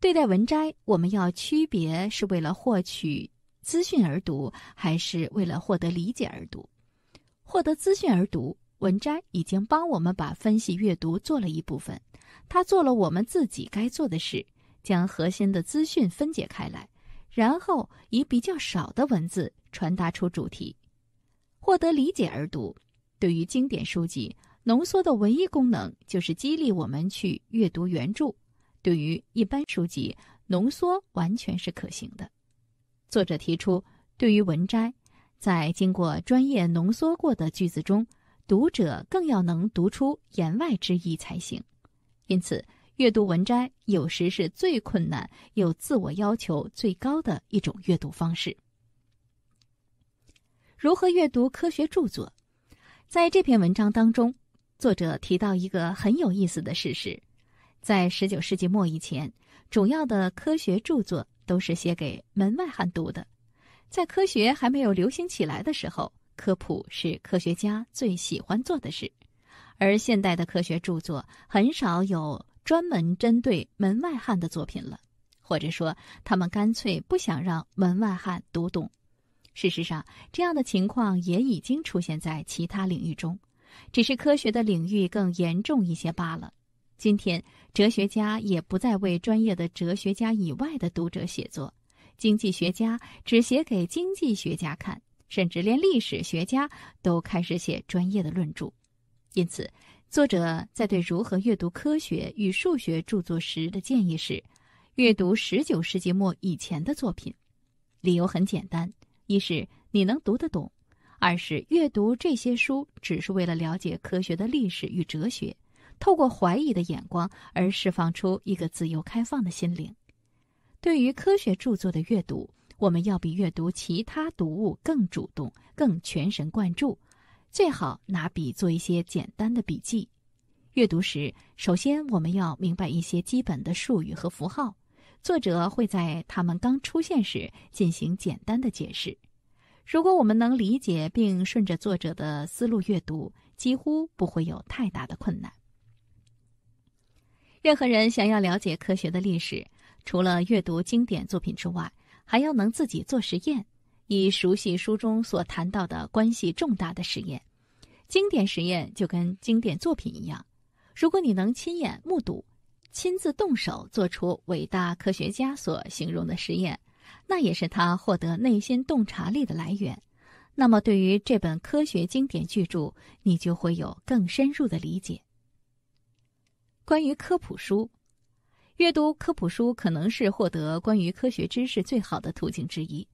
对待文摘，我们要区别是为了获取资讯而读，还是为了获得理解而读？获得资讯而读，文摘已经帮我们把分析阅读做了一部分，它做了我们自己该做的事，将核心的资讯分解开来，然后以比较少的文字传达出主题。获得理解而读，对于经典书籍，浓缩的唯一功能就是激励我们去阅读原著；对于一般书籍，浓缩完全是可行的。作者提出，对于文摘，在经过专业浓缩过的句子中，读者更要能读出言外之意才行。因此，阅读文摘有时是最困难、又自我要求最高的一种阅读方式。如何阅读科学著作？在这篇文章当中，作者提到一个很有意思的事实：在十九世纪末以前，主要的科学著作都是写给门外汉读的。在科学还没有流行起来的时候，科普是科学家最喜欢做的事。而现代的科学著作很少有专门针对门外汉的作品了，或者说，他们干脆不想让门外汉读懂。事实上，这样的情况也已经出现在其他领域中，只是科学的领域更严重一些罢了。今天，哲学家也不再为专业的哲学家以外的读者写作，经济学家只写给经济学家看，甚至连历史学家都开始写专业的论著。因此，作者在对如何阅读科学与数学著作时的建议是：阅读十九世纪末以前的作品。理由很简单。一是你能读得懂，二是阅读这些书只是为了了解科学的历史与哲学，透过怀疑的眼光而释放出一个自由开放的心灵。对于科学著作的阅读，我们要比阅读其他读物更主动、更全神贯注，最好拿笔做一些简单的笔记。阅读时，首先我们要明白一些基本的术语和符号。作者会在他们刚出现时进行简单的解释，如果我们能理解并顺着作者的思路阅读，几乎不会有太大的困难。任何人想要了解科学的历史，除了阅读经典作品之外，还要能自己做实验，以熟悉书中所谈到的关系重大的实验。经典实验就跟经典作品一样，如果你能亲眼目睹。亲自动手做出伟大科学家所形容的实验，那也是他获得内心洞察力的来源。那么，对于这本科学经典巨著，你就会有更深入的理解。关于科普书，阅读科普书可能是获得关于科学知识最好的途径之一。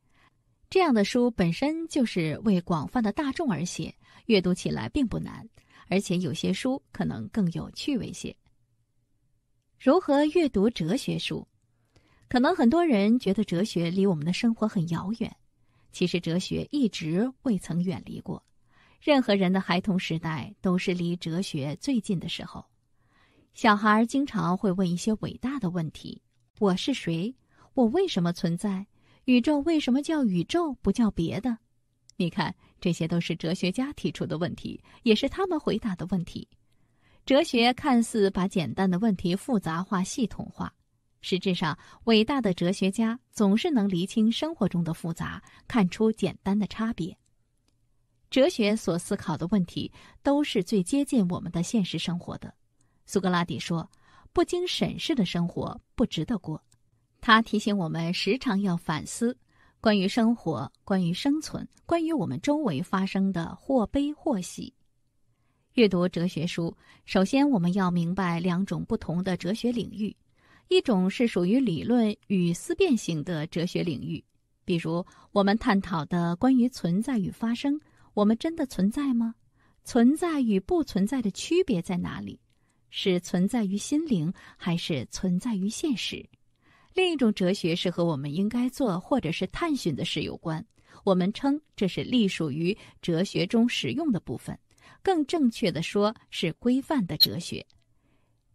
这样的书本身就是为广泛的大众而写，阅读起来并不难，而且有些书可能更有趣味些。如何阅读哲学书？可能很多人觉得哲学离我们的生活很遥远。其实，哲学一直未曾远离过。任何人的孩童时代都是离哲学最近的时候。小孩经常会问一些伟大的问题：我是谁？我为什么存在？宇宙为什么叫宇宙不叫别的？你看，这些都是哲学家提出的问题，也是他们回答的问题。哲学看似把简单的问题复杂化、系统化，实质上，伟大的哲学家总是能厘清生活中的复杂，看出简单的差别。哲学所思考的问题都是最接近我们的现实生活的。苏格拉底说：“不经审视的生活不值得过。”他提醒我们时常要反思，关于生活，关于生存，关于我们周围发生的或悲或喜。阅读哲学书，首先我们要明白两种不同的哲学领域，一种是属于理论与思辨型的哲学领域，比如我们探讨的关于存在与发生，我们真的存在吗？存在与不存在的区别在哪里？是存在于心灵还是存在于现实？另一种哲学是和我们应该做或者是探寻的事有关，我们称这是隶属于哲学中实用的部分。更正确的说是规范的哲学。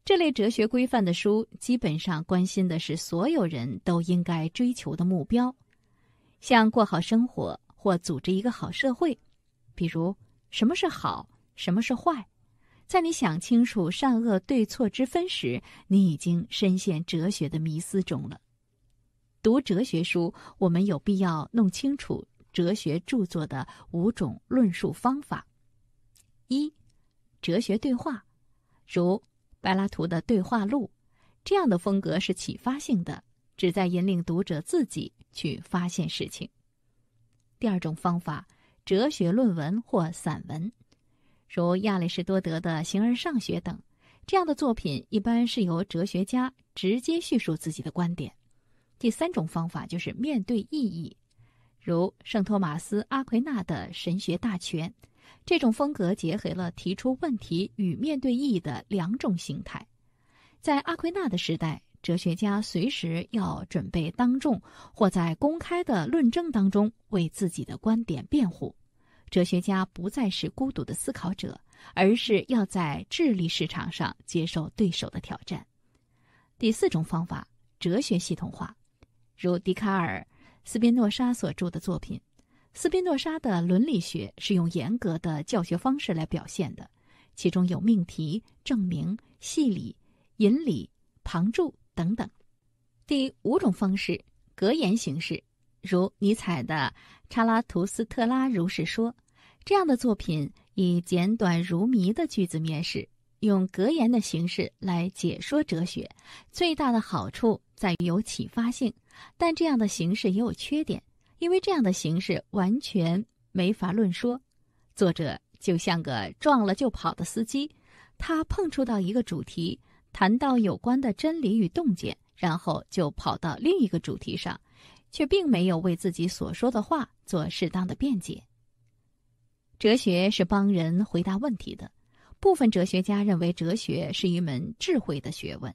这类哲学规范的书，基本上关心的是所有人都应该追求的目标，像过好生活或组织一个好社会。比如，什么是好，什么是坏。在你想清楚善恶对错之分时，你已经深陷哲学的迷思中了。读哲学书，我们有必要弄清楚哲学著作的五种论述方法。一、哲学对话，如柏拉图的对话录，这样的风格是启发性的，旨在引领读者自己去发现事情。第二种方法，哲学论文或散文，如亚里士多德的《形而上学》等，这样的作品一般是由哲学家直接叙述自己的观点。第三种方法就是面对意义，如圣托马斯·阿奎那的《神学大全》。这种风格结合了提出问题与面对意义的两种形态。在阿奎那的时代，哲学家随时要准备当众或在公开的论证当中为自己的观点辩护。哲学家不再是孤独的思考者，而是要在智力市场上接受对手的挑战。第四种方法：哲学系统化，如笛卡尔、斯宾诺莎所著的作品。斯宾诺莎的伦理学是用严格的教学方式来表现的，其中有命题证明、系理、引理、旁注等等。第五种方式，格言形式，如尼采的《查拉图斯特拉如是说》这样的作品，以简短如谜的句子面试，用格言的形式来解说哲学。最大的好处在于有启发性，但这样的形式也有缺点。因为这样的形式完全没法论说，作者就像个撞了就跑的司机，他碰触到一个主题，谈到有关的真理与洞见，然后就跑到另一个主题上，却并没有为自己所说的话做适当的辩解。哲学是帮人回答问题的，部分哲学家认为哲学是一门智慧的学问，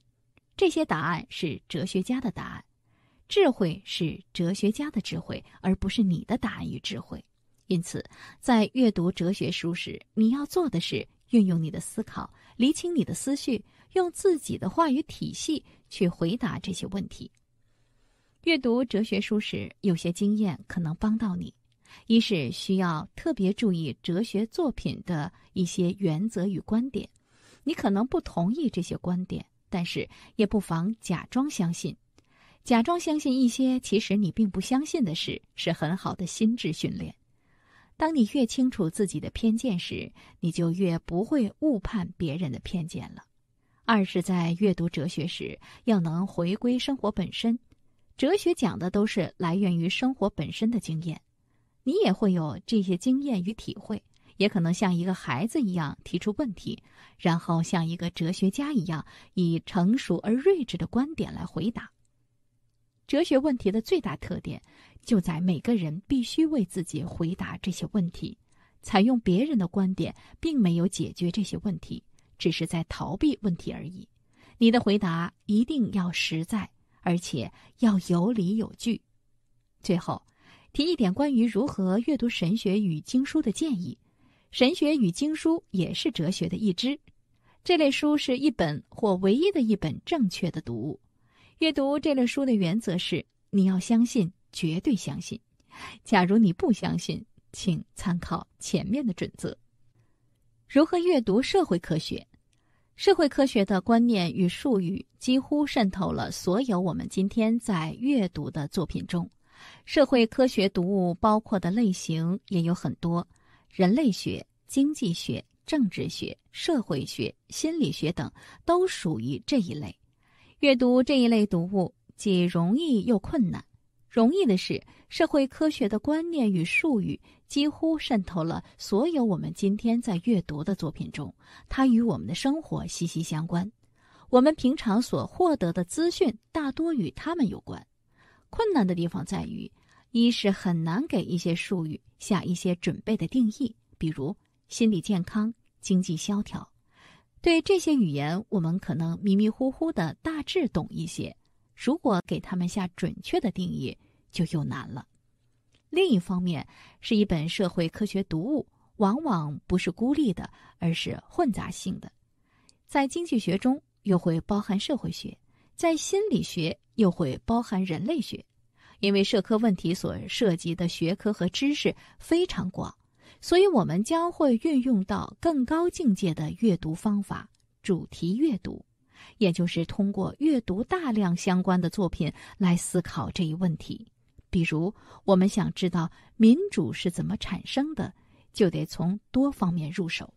这些答案是哲学家的答案。智慧是哲学家的智慧，而不是你的答案与智慧。因此，在阅读哲学书时，你要做的是运用你的思考，理清你的思绪，用自己的话语体系去回答这些问题。阅读哲学书时，有些经验可能帮到你：一是需要特别注意哲学作品的一些原则与观点。你可能不同意这些观点，但是也不妨假装相信。假装相信一些其实你并不相信的事，是很好的心智训练。当你越清楚自己的偏见时，你就越不会误判别人的偏见了。二是，在阅读哲学时，要能回归生活本身。哲学讲的都是来源于生活本身的经验，你也会有这些经验与体会，也可能像一个孩子一样提出问题，然后像一个哲学家一样，以成熟而睿智的观点来回答。哲学问题的最大特点，就在每个人必须为自己回答这些问题。采用别人的观点，并没有解决这些问题，只是在逃避问题而已。你的回答一定要实在，而且要有理有据。最后，提一点关于如何阅读神学与经书的建议：神学与经书也是哲学的一支，这类书是一本或唯一的一本正确的读物。阅读这类书的原则是，你要相信，绝对相信。假如你不相信，请参考前面的准则。如何阅读社会科学？社会科学的观念与术语几乎渗透了所有我们今天在阅读的作品中。社会科学读物包括的类型也有很多，人类学、经济学、政治学、社会学、心理学等都属于这一类。阅读这一类读物既容易又困难。容易的是，社会科学的观念与术语几乎渗透了所有我们今天在阅读的作品中，它与我们的生活息息相关。我们平常所获得的资讯大多与它们有关。困难的地方在于，一是很难给一些术语下一些准备的定义，比如心理健康、经济萧条。对这些语言，我们可能迷迷糊糊的大致懂一些。如果给他们下准确的定义，就又难了。另一方面，是一本社会科学读物，往往不是孤立的，而是混杂性的。在经济学中，又会包含社会学；在心理学，又会包含人类学。因为社科问题所涉及的学科和知识非常广。所以，我们将会运用到更高境界的阅读方法——主题阅读，也就是通过阅读大量相关的作品来思考这一问题。比如，我们想知道民主是怎么产生的，就得从多方面入手。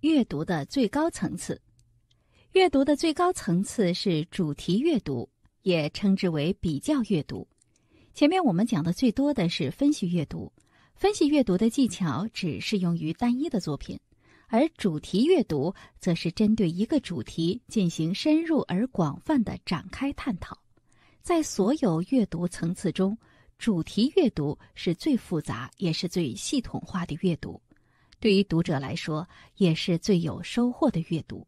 阅读的最高层次，阅读的最高层次是主题阅读。也称之为比较阅读。前面我们讲的最多的是分析阅读，分析阅读的技巧只适用于单一的作品，而主题阅读则是针对一个主题进行深入而广泛的展开探讨。在所有阅读层次中，主题阅读是最复杂也是最系统化的阅读，对于读者来说也是最有收获的阅读。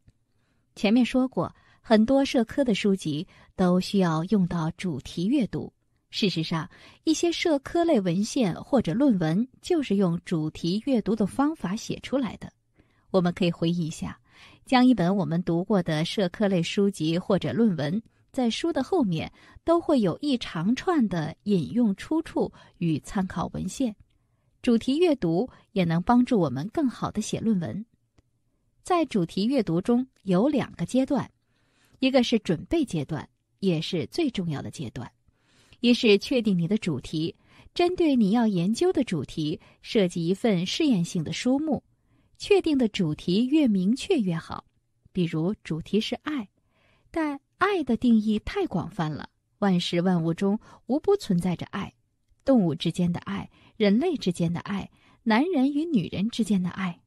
前面说过。很多社科的书籍都需要用到主题阅读。事实上，一些社科类文献或者论文就是用主题阅读的方法写出来的。我们可以回忆一下，将一本我们读过的社科类书籍或者论文，在书的后面都会有一长串的引用出处与参考文献。主题阅读也能帮助我们更好的写论文。在主题阅读中有两个阶段。一个是准备阶段，也是最重要的阶段。一是确定你的主题，针对你要研究的主题，设计一份试验性的书目。确定的主题越明确越好。比如主题是爱，但爱的定义太广泛了，万事万物中无不存在着爱，动物之间的爱，人类之间的爱，男人与女人之间的爱。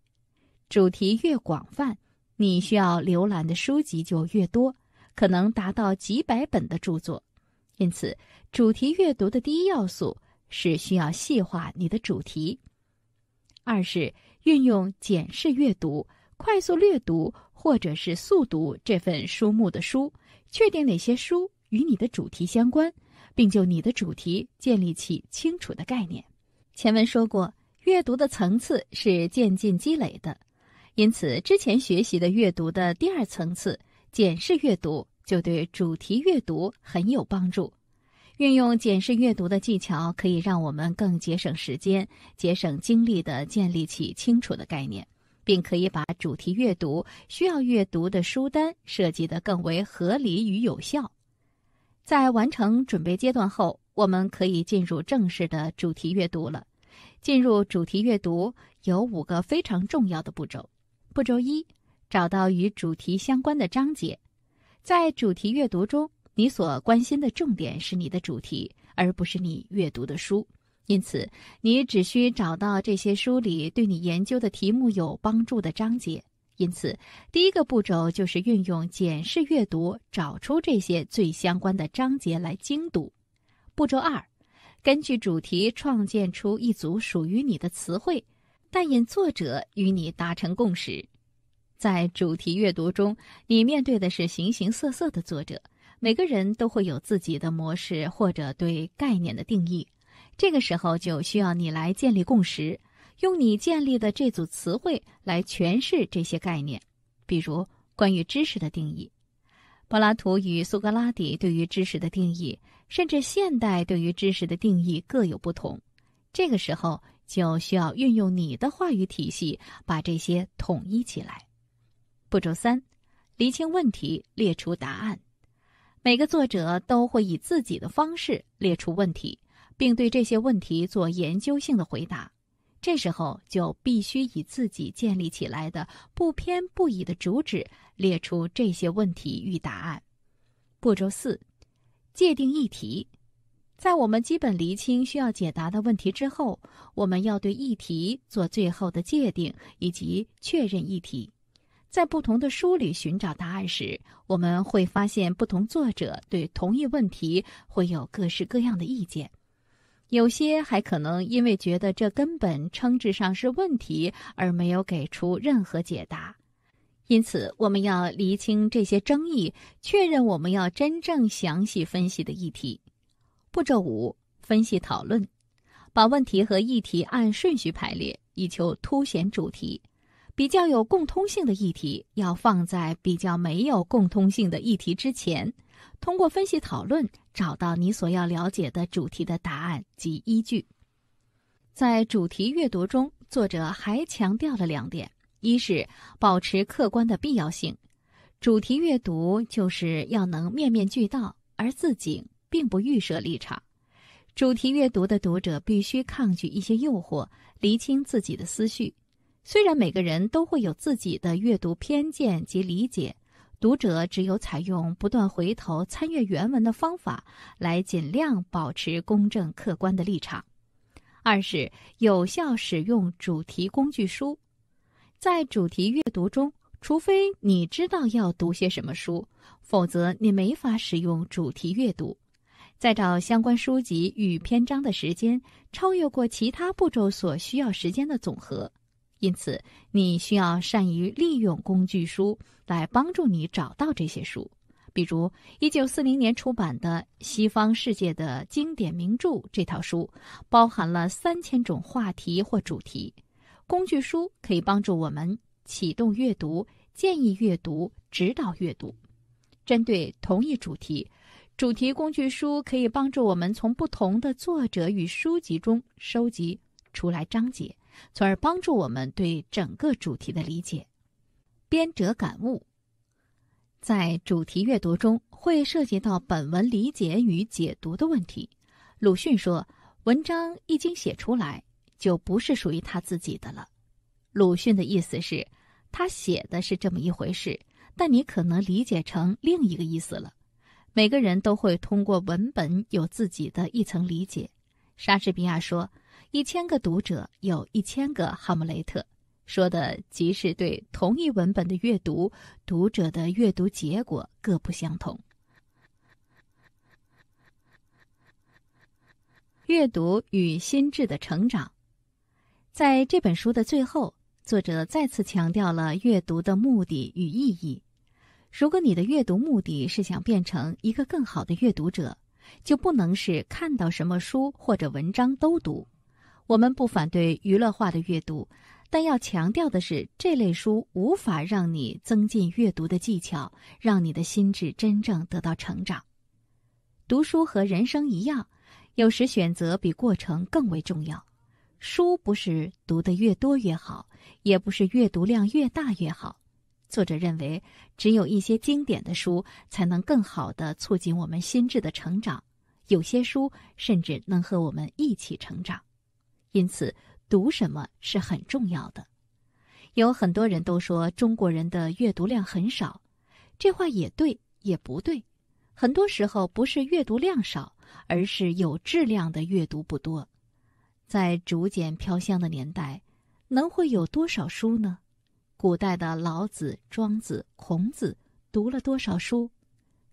主题越广泛，你需要浏览的书籍就越多。可能达到几百本的著作，因此主题阅读的第一要素是需要细化你的主题；二是运用简式阅读、快速略读或者是速读这份书目的书，确定哪些书与你的主题相关，并就你的主题建立起清楚的概念。前文说过，阅读的层次是渐进积累的，因此之前学习的阅读的第二层次。简式阅读就对主题阅读很有帮助。运用简式阅读的技巧，可以让我们更节省时间、节省精力的建立起清楚的概念，并可以把主题阅读需要阅读的书单设计得更为合理与有效。在完成准备阶段后，我们可以进入正式的主题阅读了。进入主题阅读有五个非常重要的步骤。步骤一。找到与主题相关的章节，在主题阅读中，你所关心的重点是你的主题，而不是你阅读的书。因此，你只需找到这些书里对你研究的题目有帮助的章节。因此，第一个步骤就是运用检视阅读，找出这些最相关的章节来精读。步骤二，根据主题创建出一组属于你的词汇，但引作者与你达成共识。在主题阅读中，你面对的是形形色色的作者，每个人都会有自己的模式或者对概念的定义。这个时候就需要你来建立共识，用你建立的这组词汇来诠释这些概念。比如关于知识的定义，柏拉图与苏格拉底对于知识的定义，甚至现代对于知识的定义各有不同。这个时候就需要运用你的话语体系把这些统一起来。步骤三，厘清问题，列出答案。每个作者都会以自己的方式列出问题，并对这些问题做研究性的回答。这时候就必须以自己建立起来的不偏不倚的主旨列出这些问题与答案。步骤四，界定议题。在我们基本厘清需要解答的问题之后，我们要对议题做最后的界定以及确认议题。在不同的书里寻找答案时，我们会发现不同作者对同一问题会有各式各样的意见，有些还可能因为觉得这根本称之上是问题而没有给出任何解答。因此，我们要厘清这些争议，确认我们要真正详细分析的议题。步骤五：分析讨论，把问题和议题按顺序排列，以求凸显主题。比较有共通性的议题要放在比较没有共通性的议题之前，通过分析讨论找到你所要了解的主题的答案及依据。在主题阅读中，作者还强调了两点：一是保持客观的必要性，主题阅读就是要能面面俱到，而自己并不预设立场。主题阅读的读者必须抗拒一些诱惑，厘清自己的思绪。虽然每个人都会有自己的阅读偏见及理解，读者只有采用不断回头参阅原文的方法，来尽量保持公正客观的立场。二是有效使用主题工具书，在主题阅读中，除非你知道要读些什么书，否则你没法使用主题阅读。在找相关书籍与篇章的时间，超越过其他步骤所需要时间的总和。因此，你需要善于利用工具书来帮助你找到这些书。比如，1940年出版的《西方世界的经典名著》这套书，包含了三千种话题或主题。工具书可以帮助我们启动阅读、建议阅读、指导阅读。针对同一主题，主题工具书可以帮助我们从不同的作者与书籍中收集出来章节。从而帮助我们对整个主题的理解。编者感悟：在主题阅读中，会涉及到本文理解与解读的问题。鲁迅说：“文章一经写出来，就不是属于他自己的了。”鲁迅的意思是，他写的是这么一回事，但你可能理解成另一个意思了。每个人都会通过文本有自己的一层理解。莎士比亚说。一千个读者有一千个哈姆雷特，说的即是对同一文本的阅读，读者的阅读结果各不相同。阅读与心智的成长，在这本书的最后，作者再次强调了阅读的目的与意义。如果你的阅读目的是想变成一个更好的阅读者，就不能是看到什么书或者文章都读。我们不反对娱乐化的阅读，但要强调的是，这类书无法让你增进阅读的技巧，让你的心智真正得到成长。读书和人生一样，有时选择比过程更为重要。书不是读得越多越好，也不是阅读量越大越好。作者认为，只有一些经典的书才能更好地促进我们心智的成长。有些书甚至能和我们一起成长。因此，读什么是很重要的。有很多人都说中国人的阅读量很少，这话也对也不对。很多时候不是阅读量少，而是有质量的阅读不多。在竹简飘香的年代，能会有多少书呢？古代的老子、庄子、孔子读了多少书？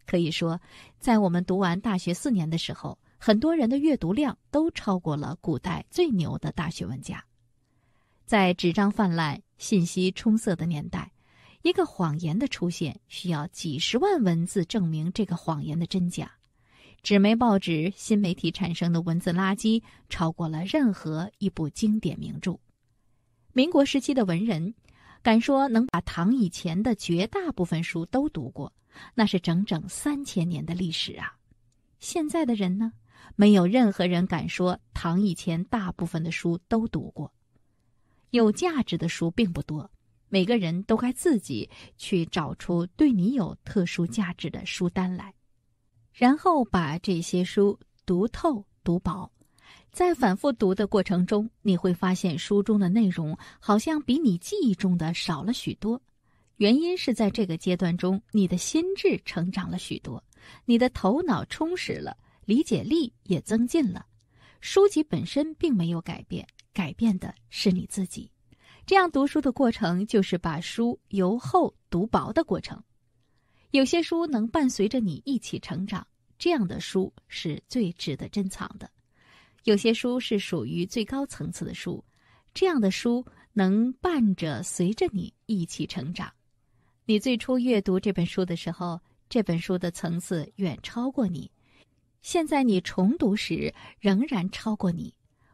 可以说，在我们读完大学四年的时候。很多人的阅读量都超过了古代最牛的大学问家。在纸张泛滥、信息充塞的年代，一个谎言的出现需要几十万文字证明这个谎言的真假。纸媒、报纸、新媒体产生的文字垃圾超过了任何一部经典名著。民国时期的文人，敢说能把唐以前的绝大部分书都读过，那是整整三千年的历史啊！现在的人呢？没有任何人敢说唐以前大部分的书都读过，有价值的书并不多。每个人都该自己去找出对你有特殊价值的书单来，然后把这些书读透读薄。在反复读的过程中，你会发现书中的内容好像比你记忆中的少了许多。原因是在这个阶段中，你的心智成长了许多，你的头脑充实了。理解力也增进了，书籍本身并没有改变，改变的是你自己。这样读书的过程就是把书由厚读薄的过程。有些书能伴随着你一起成长，这样的书是最值得珍藏的。有些书是属于最高层次的书，这样的书能伴着随着你一起成长。你最初阅读这本书的时候，这本书的层次远超过你。现在你重读时仍然超过你，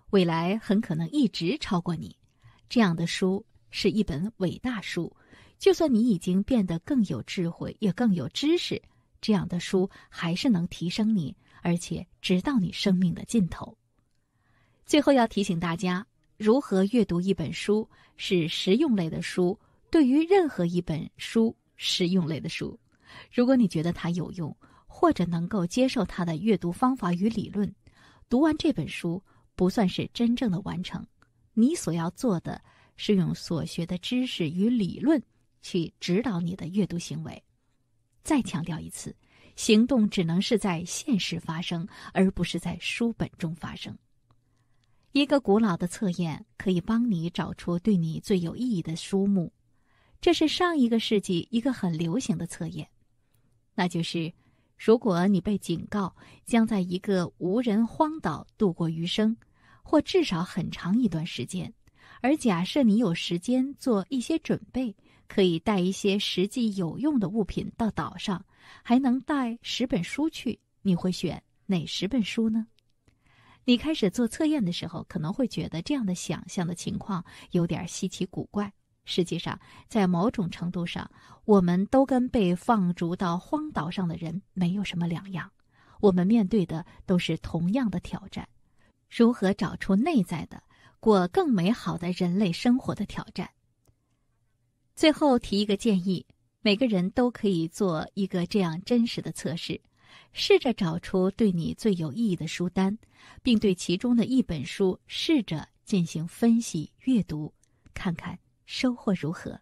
未来很可能一直超过你。这样的书是一本伟大书，就算你已经变得更有智慧，也更有知识，这样的书还是能提升你，而且直到你生命的尽头。最后要提醒大家，如何阅读一本书是实用类的书，对于任何一本书，实用类的书，如果你觉得它有用。或者能够接受他的阅读方法与理论，读完这本书不算是真正的完成。你所要做的是用所学的知识与理论去指导你的阅读行为。再强调一次，行动只能是在现实发生，而不是在书本中发生。一个古老的测验可以帮你找出对你最有意义的书目，这是上一个世纪一个很流行的测验，那就是。如果你被警告将在一个无人荒岛度过余生，或至少很长一段时间，而假设你有时间做一些准备，可以带一些实际有用的物品到岛上，还能带十本书去，你会选哪十本书呢？你开始做测验的时候，可能会觉得这样的想象的情况有点稀奇古怪。实际上，在某种程度上，我们都跟被放逐到荒岛上的人没有什么两样。我们面对的都是同样的挑战：如何找出内在的、过更美好的人类生活的挑战。最后提一个建议：每个人都可以做一个这样真实的测试，试着找出对你最有意义的书单，并对其中的一本书试着进行分析阅读，看看。收获如何？